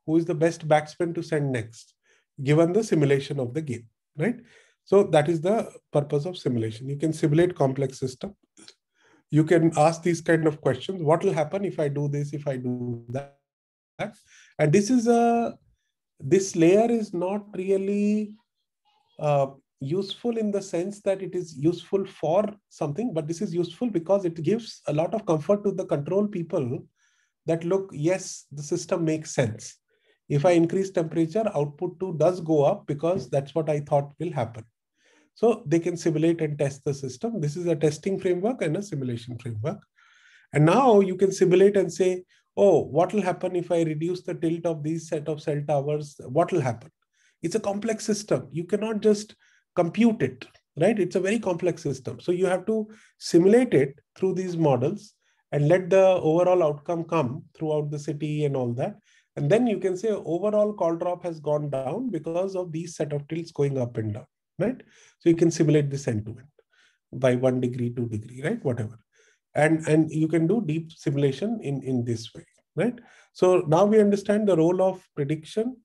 [SPEAKER 2] who is the best batsman to send next, given the simulation of the game, right? So that is the purpose of simulation. You can simulate complex system you can ask these kind of questions what will happen if i do this if i do that and this is a this layer is not really uh, useful in the sense that it is useful for something but this is useful because it gives a lot of comfort to the control people that look yes the system makes sense if i increase temperature output 2 does go up because that's what i thought will happen so they can simulate and test the system. This is a testing framework and a simulation framework. And now you can simulate and say, oh, what will happen if I reduce the tilt of these set of cell towers? What will happen? It's a complex system. You cannot just compute it, right? It's a very complex system. So you have to simulate it through these models and let the overall outcome come throughout the city and all that. And then you can say overall call drop has gone down because of these set of tilts going up and down right? So you can simulate this end to end by one degree, two degree, right? Whatever. And, and you can do deep simulation in, in this way, right? So now we understand the role of prediction,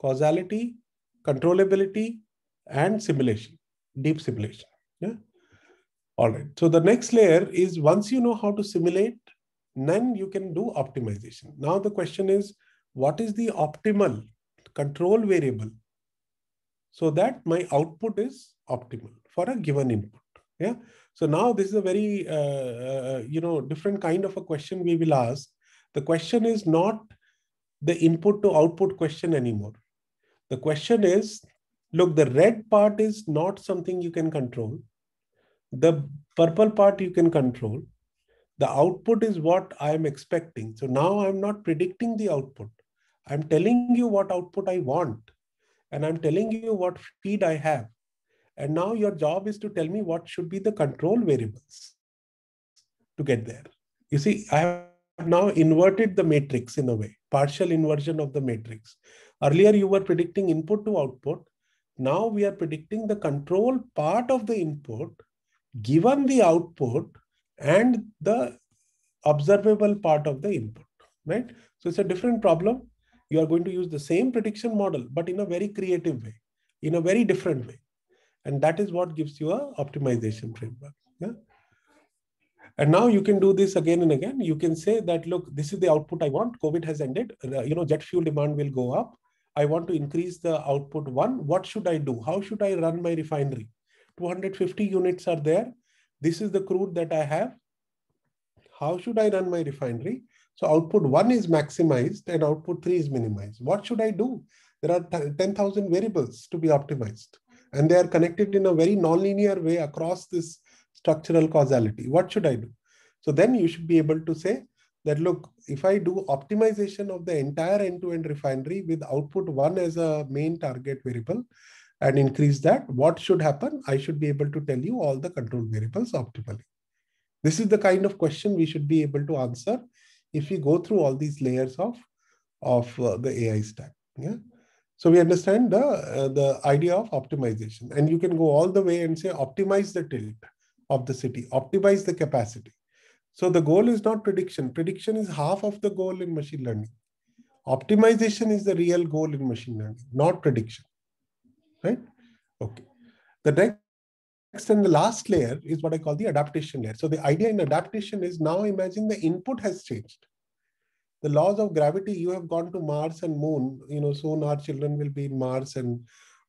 [SPEAKER 2] causality, controllability, and simulation, deep simulation. Yeah. All right. So the next layer is once you know how to simulate, then you can do optimization. Now the question is, what is the optimal control variable so that my output is optimal for a given input. Yeah. So now this is a very, uh, uh, uh, you know, different kind of a question we will ask. The question is not the input to output question anymore. The question is, look, the red part is not something you can control. The purple part you can control. The output is what I'm expecting. So now I'm not predicting the output. I'm telling you what output I want and I'm telling you what feed I have. And now your job is to tell me what should be the control variables to get there. You see, I have now inverted the matrix in a way, partial inversion of the matrix. Earlier, you were predicting input to output. Now we are predicting the control part of the input given the output and the observable part of the input, right? So it's a different problem you are going to use the same prediction model, but in a very creative way, in a very different way. And that is what gives you a optimization framework. Yeah? And now you can do this again and again. You can say that, look, this is the output I want. COVID has ended. Uh, you know, jet fuel demand will go up. I want to increase the output one. What should I do? How should I run my refinery? 250 units are there. This is the crude that I have. How should I run my refinery? So output one is maximized and output three is minimized. What should I do? There are 10,000 variables to be optimized and they are connected in a very nonlinear way across this structural causality. What should I do? So then you should be able to say that, look, if I do optimization of the entire end-to-end -end refinery with output one as a main target variable and increase that, what should happen? I should be able to tell you all the control variables optimally. This is the kind of question we should be able to answer if we go through all these layers of, of uh, the AI stack. Yeah. So we understand the, uh, the idea of optimization and you can go all the way and say optimize the tilt of the city, optimize the capacity. So the goal is not prediction. Prediction is half of the goal in machine learning. Optimization is the real goal in machine learning, not prediction, right? Okay. The next next and the last layer is what I call the adaptation layer. So the idea in adaptation is now imagine the input has changed. The laws of gravity, you have gone to Mars and Moon, you know, soon our children will be in Mars and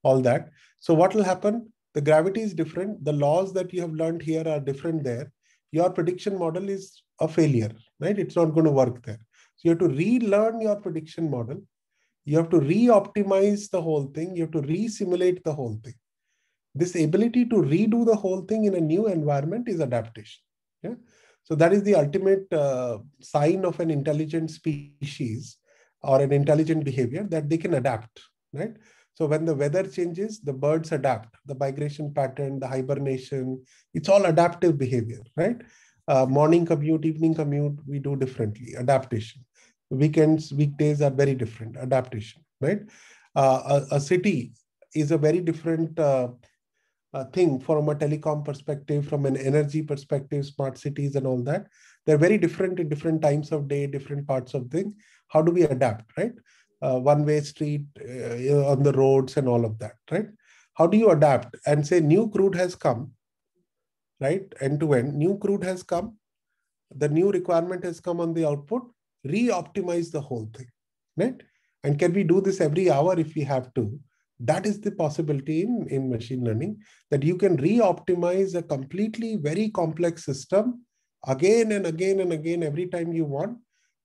[SPEAKER 2] all that. So what will happen? The gravity is different. The laws that you have learned here are different there. Your prediction model is a failure, right? It's not going to work there. So you have to relearn your prediction model. You have to re-optimize the whole thing. You have to re-simulate the whole thing this ability to redo the whole thing in a new environment is adaptation. Yeah? So that is the ultimate uh, sign of an intelligent species or an intelligent behavior that they can adapt, right? So when the weather changes, the birds adapt, the migration pattern, the hibernation, it's all adaptive behavior, right? Uh, morning commute, evening commute, we do differently, adaptation. Weekends, weekdays are very different, adaptation, right? Uh, a, a, city is a very different uh, uh, thing from a telecom perspective, from an energy perspective, smart cities and all that. They're very different in different times of day, different parts of thing. How do we adapt, right? Uh, One-way street uh, on the roads and all of that, right? How do you adapt and say new crude has come, right? End to end, new crude has come. The new requirement has come on the output. Re-optimize the whole thing, right? And can we do this every hour if we have to? that is the possibility in, in machine learning that you can re-optimize a completely very complex system again and again and again every time you want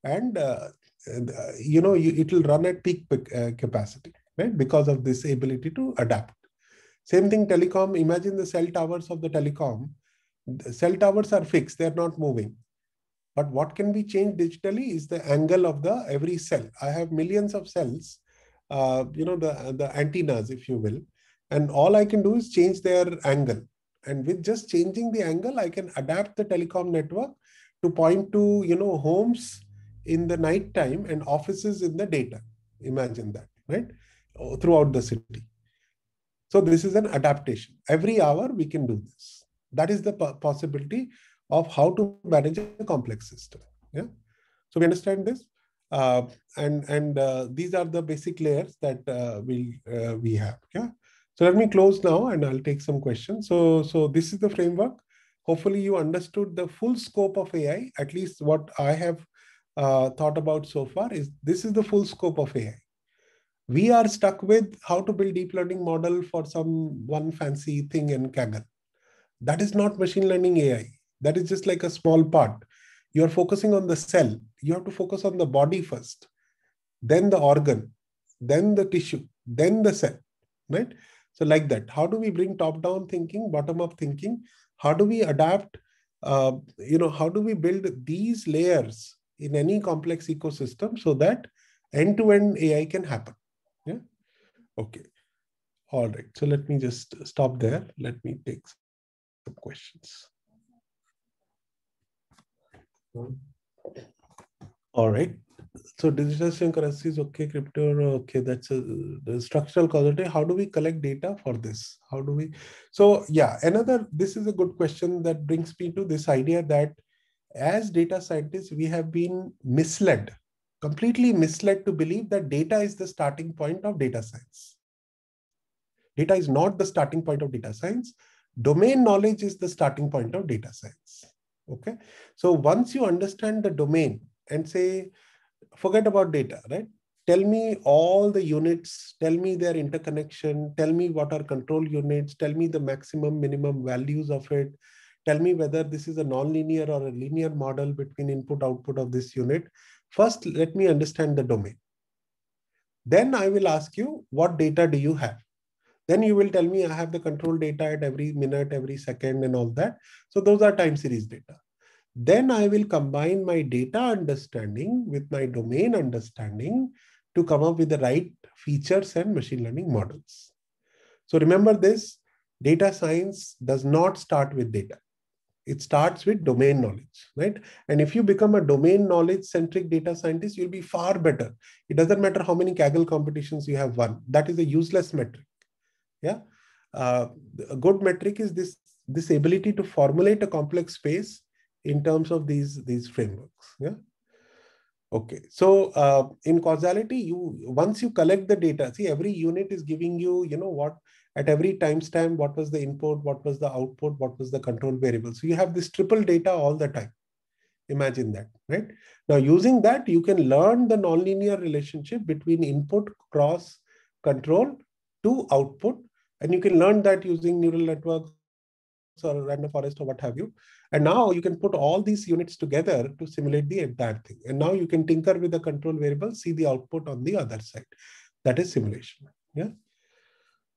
[SPEAKER 2] and uh, uh you know you, it will run at peak uh, capacity right because of this ability to adapt same thing telecom imagine the cell towers of the telecom the cell towers are fixed they're not moving but what can be changed digitally is the angle of the every cell i have millions of cells uh, you know the the antennas if you will and all i can do is change their angle and with just changing the angle i can adapt the telecom network to point to you know homes in the night time and offices in the data. imagine that right oh, throughout the city so this is an adaptation every hour we can do this that is the possibility of how to manage a complex system yeah so we understand this uh, and and uh, these are the basic layers that uh, we uh, we have yeah so let me close now and i'll take some questions so so this is the framework hopefully you understood the full scope of ai at least what i have uh, thought about so far is this is the full scope of ai we are stuck with how to build deep learning model for some one fancy thing in kaggle that is not machine learning ai that is just like a small part you're focusing on the cell. You have to focus on the body first, then the organ, then the tissue, then the cell, right? So, like that, how do we bring top down thinking, bottom up thinking? How do we adapt? Uh, you know, how do we build these layers in any complex ecosystem so that end to end AI can happen? Yeah. Okay. All right. So, let me just stop there. Let me take some questions. All right. So digital exchange currencies, okay, crypto, okay, that's a, a structural causality. How do we collect data for this? How do we? So yeah, another, this is a good question that brings me to this idea that as data scientists, we have been misled, completely misled to believe that data is the starting point of data science. Data is not the starting point of data science. Domain knowledge is the starting point of data science okay so once you understand the domain and say forget about data right tell me all the units tell me their interconnection tell me what are control units tell me the maximum minimum values of it tell me whether this is a nonlinear or a linear model between input output of this unit first let me understand the domain then i will ask you what data do you have then you will tell me I have the control data at every minute, every second and all that. So those are time series data. Then I will combine my data understanding with my domain understanding to come up with the right features and machine learning models. So remember this, data science does not start with data. It starts with domain knowledge, right? And if you become a domain knowledge centric data scientist, you'll be far better. It doesn't matter how many Kaggle competitions you have won. That is a useless metric. Yeah. Uh, a good metric is this, this ability to formulate a complex space in terms of these, these frameworks. Yeah. Okay, so uh, in causality, you once you collect the data, see every unit is giving you, you know what, at every timestamp, what was the input, what was the output, what was the control variable. So you have this triple data all the time. Imagine that, right? Now using that, you can learn the nonlinear relationship between input, cross, control, to output. And you can learn that using neural networks or random forest or what have you. And now you can put all these units together to simulate the entire thing. And now you can tinker with the control variable, see the output on the other side. That is simulation. Yeah.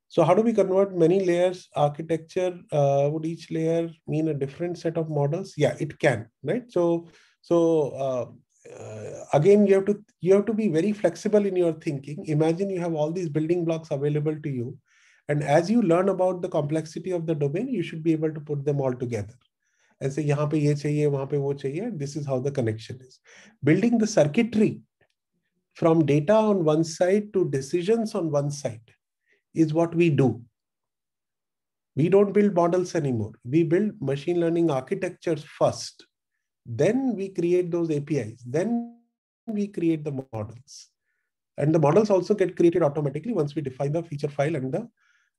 [SPEAKER 2] So how do we convert many layers architecture? Uh, would each layer mean a different set of models? Yeah, it can, right? So, so uh, uh, again you have to you have to be very flexible in your thinking imagine you have all these building blocks available to you and as you learn about the complexity of the domain you should be able to put them all together and say yahan pe ye chahiye wahan pe wo chahiye this is how the connection is building the circuitry from data on one side to decisions on one side is what we do we don't build models anymore we build machine learning architectures first then we create those APIs. Then we create the models. And the models also get created automatically once we define the feature file and the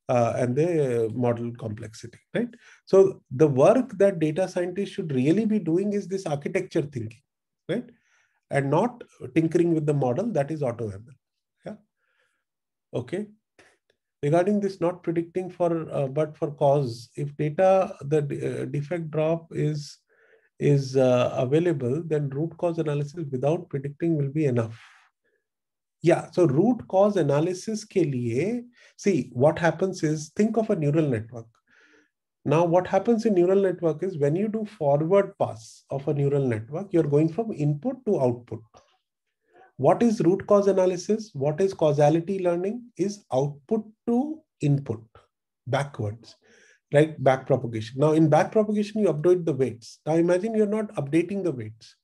[SPEAKER 2] uh, and the model complexity, right? So the work that data scientists should really be doing is this architecture thinking, right? And not tinkering with the model that is AutoML. Yeah. Okay. Regarding this not predicting for, uh, but for cause, if data, the uh, defect drop is is uh, available, then root cause analysis without predicting will be enough. Yeah, so root cause analysis ke liye, see what happens is think of a neural network. Now, what happens in neural network is when you do forward pass of a neural network, you're going from input to output. What is root cause analysis? What is causality learning? Is output to input backwards right? Back propagation. Now in back propagation, you update the weights. Now imagine you're not updating the weights.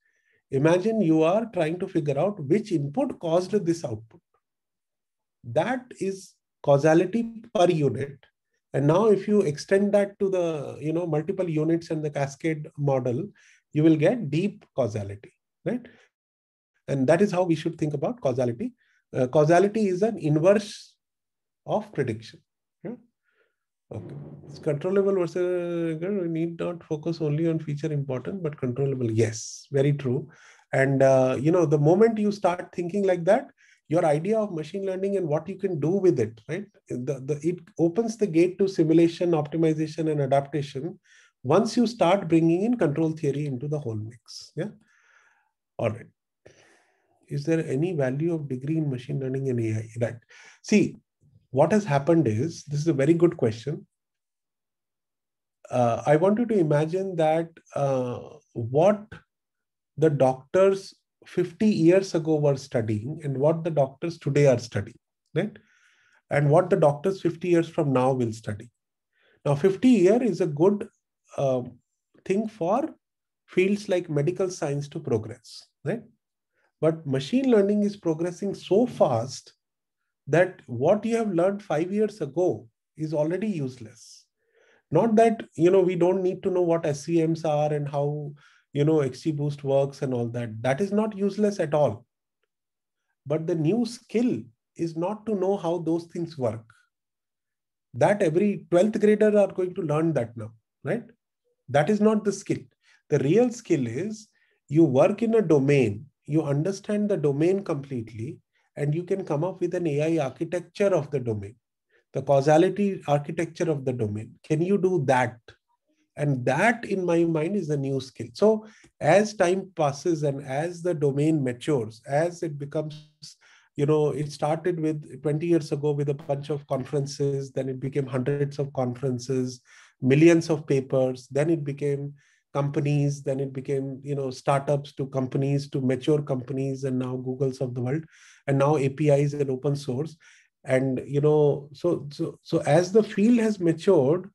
[SPEAKER 2] Imagine you are trying to figure out which input caused this output. That is causality per unit. And now if you extend that to the, you know, multiple units and the cascade model, you will get deep causality, right? And that is how we should think about causality. Uh, causality is an inverse of prediction. Okay. It's controllable versus we need not focus only on feature important, but controllable. Yes, very true. And uh, you know, the moment you start thinking like that, your idea of machine learning and what you can do with it, right? The, the, it opens the gate to simulation, optimization, and adaptation once you start bringing in control theory into the whole mix. Yeah. All right. Is there any value of degree in machine learning and AI? Right. See, what has happened is this is a very good question. Uh, I want you to imagine that uh, what the doctors 50 years ago were studying and what the doctors today are studying, right? And what the doctors 50 years from now will study. Now, 50 year is a good um, thing for fields like medical science to progress, right? But machine learning is progressing so fast that what you have learned five years ago is already useless. Not that, you know, we don't need to know what SCMs are and how, you know, XGBoost works and all that. That is not useless at all. But the new skill is not to know how those things work. That every 12th grader are going to learn that now, right? That is not the skill. The real skill is you work in a domain, you understand the domain completely, and you can come up with an AI architecture of the domain, the causality architecture of the domain. Can you do that? And that, in my mind, is a new skill. So, as time passes and as the domain matures, as it becomes you know it started with 20 years ago with a bunch of conferences then it became hundreds of conferences millions of papers then it became companies then it became you know startups to companies to mature companies and now googles of the world and now api is an open source and you know so so so as the field has matured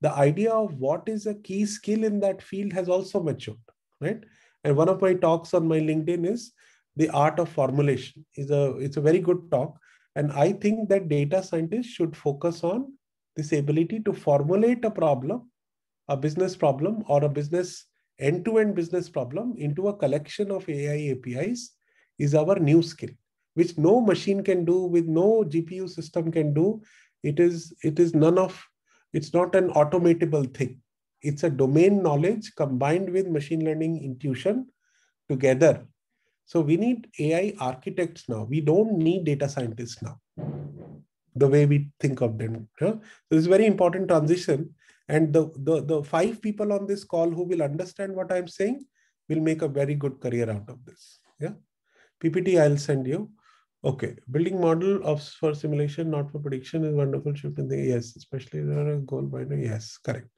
[SPEAKER 2] the idea of what is a key skill in that field has also matured right and one of my talks on my linkedin is the art of formulation is a it's a very good talk and i think that data scientists should focus on this ability to formulate a problem a business problem or a business end-to-end business problem into a collection of ai apis is our new skill which no machine can do with no gpu system can do it is it is none of it's not an automatable thing it's a domain knowledge combined with machine learning intuition together so we need ai architects now we don't need data scientists now the way we think of them so this is very important transition and the, the the five people on this call who will understand what i'm saying will make a very good career out of this yeah ppt i'll send you Okay, building model of for simulation, not for prediction, is wonderful shift in the yes, especially a goal binder. Yes, correct.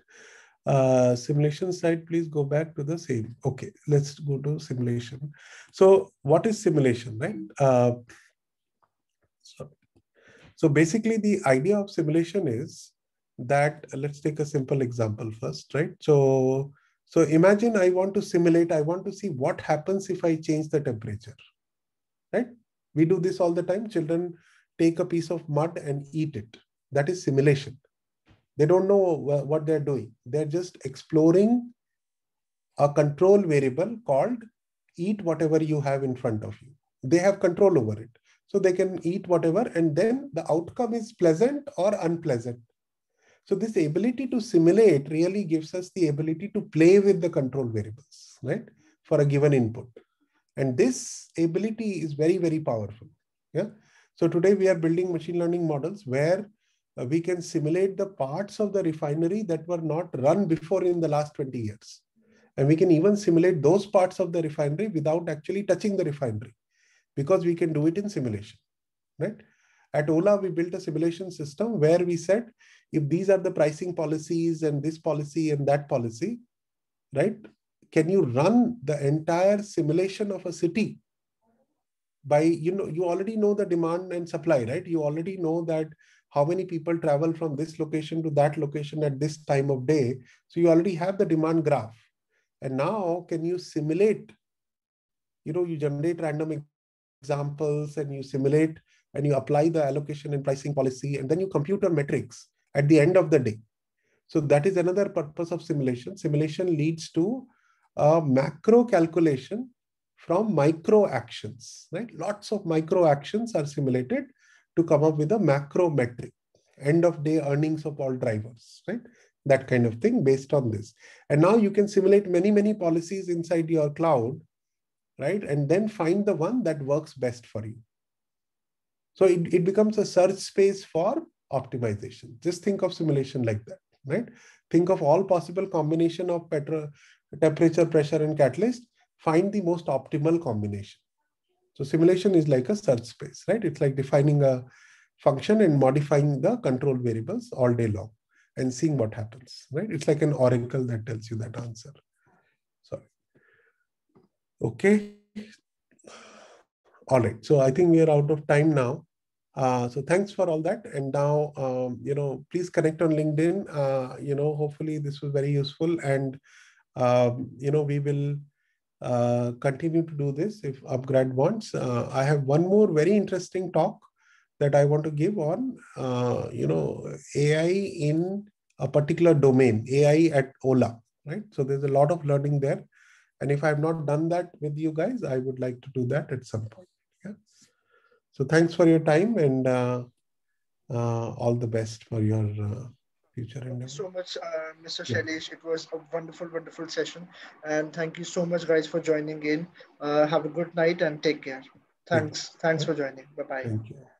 [SPEAKER 2] Uh, simulation side, please go back to the same. Okay, let's go to simulation. So, what is simulation, right? Uh, so basically, the idea of simulation is that let's take a simple example first, right? So, so imagine I want to simulate. I want to see what happens if I change the temperature, right? We do this all the time. Children take a piece of mud and eat it. That is simulation. They don't know what they're doing. They're just exploring a control variable called eat whatever you have in front of you. They have control over it. So they can eat whatever, and then the outcome is pleasant or unpleasant. So this ability to simulate really gives us the ability to play with the control variables, right? For a given input. And this ability is very, very powerful. Yeah. So today we are building machine learning models where uh, we can simulate the parts of the refinery that were not run before in the last 20 years. And we can even simulate those parts of the refinery without actually touching the refinery because we can do it in simulation, right? At Ola, we built a simulation system where we said, if these are the pricing policies and this policy and that policy, right? can you run the entire simulation of a city by you know you already know the demand and supply right you already know that how many people travel from this location to that location at this time of day so you already have the demand graph and now can you simulate you know you generate random examples and you simulate and you apply the allocation and pricing policy and then you compute a metrics at the end of the day so that is another purpose of simulation simulation leads to a macro calculation from micro actions, right? Lots of micro actions are simulated to come up with a macro metric, end of day earnings of all drivers, right? That kind of thing based on this. And now you can simulate many, many policies inside your cloud, right? And then find the one that works best for you. So it, it becomes a search space for optimization. Just think of simulation like that, right? Think of all possible combination of petrol temperature, pressure, and catalyst, find the most optimal combination. So simulation is like a search space, right? It's like defining a function and modifying the control variables all day long and seeing what happens, right? It's like an oracle that tells you that answer. Sorry. Okay. All right. So I think we are out of time now. Uh, so thanks for all that. And now, um, you know, please connect on LinkedIn. Uh, you know, hopefully this was very useful and um, you know, we will uh, continue to do this if upgrade wants. Uh, I have one more very interesting talk that I want to give on, uh, you know, AI in a particular domain, AI at Ola, right? So there's a lot of learning there. And if I've not done that with you guys, I would like to do that at some point. Yeah. So thanks for your time and uh, uh, all the best for your uh, future thank you
[SPEAKER 1] so much uh, mr yeah. shailesh it was a wonderful wonderful session and thank you so much guys for joining in uh, have a good night and take care thanks thanks for joining bye bye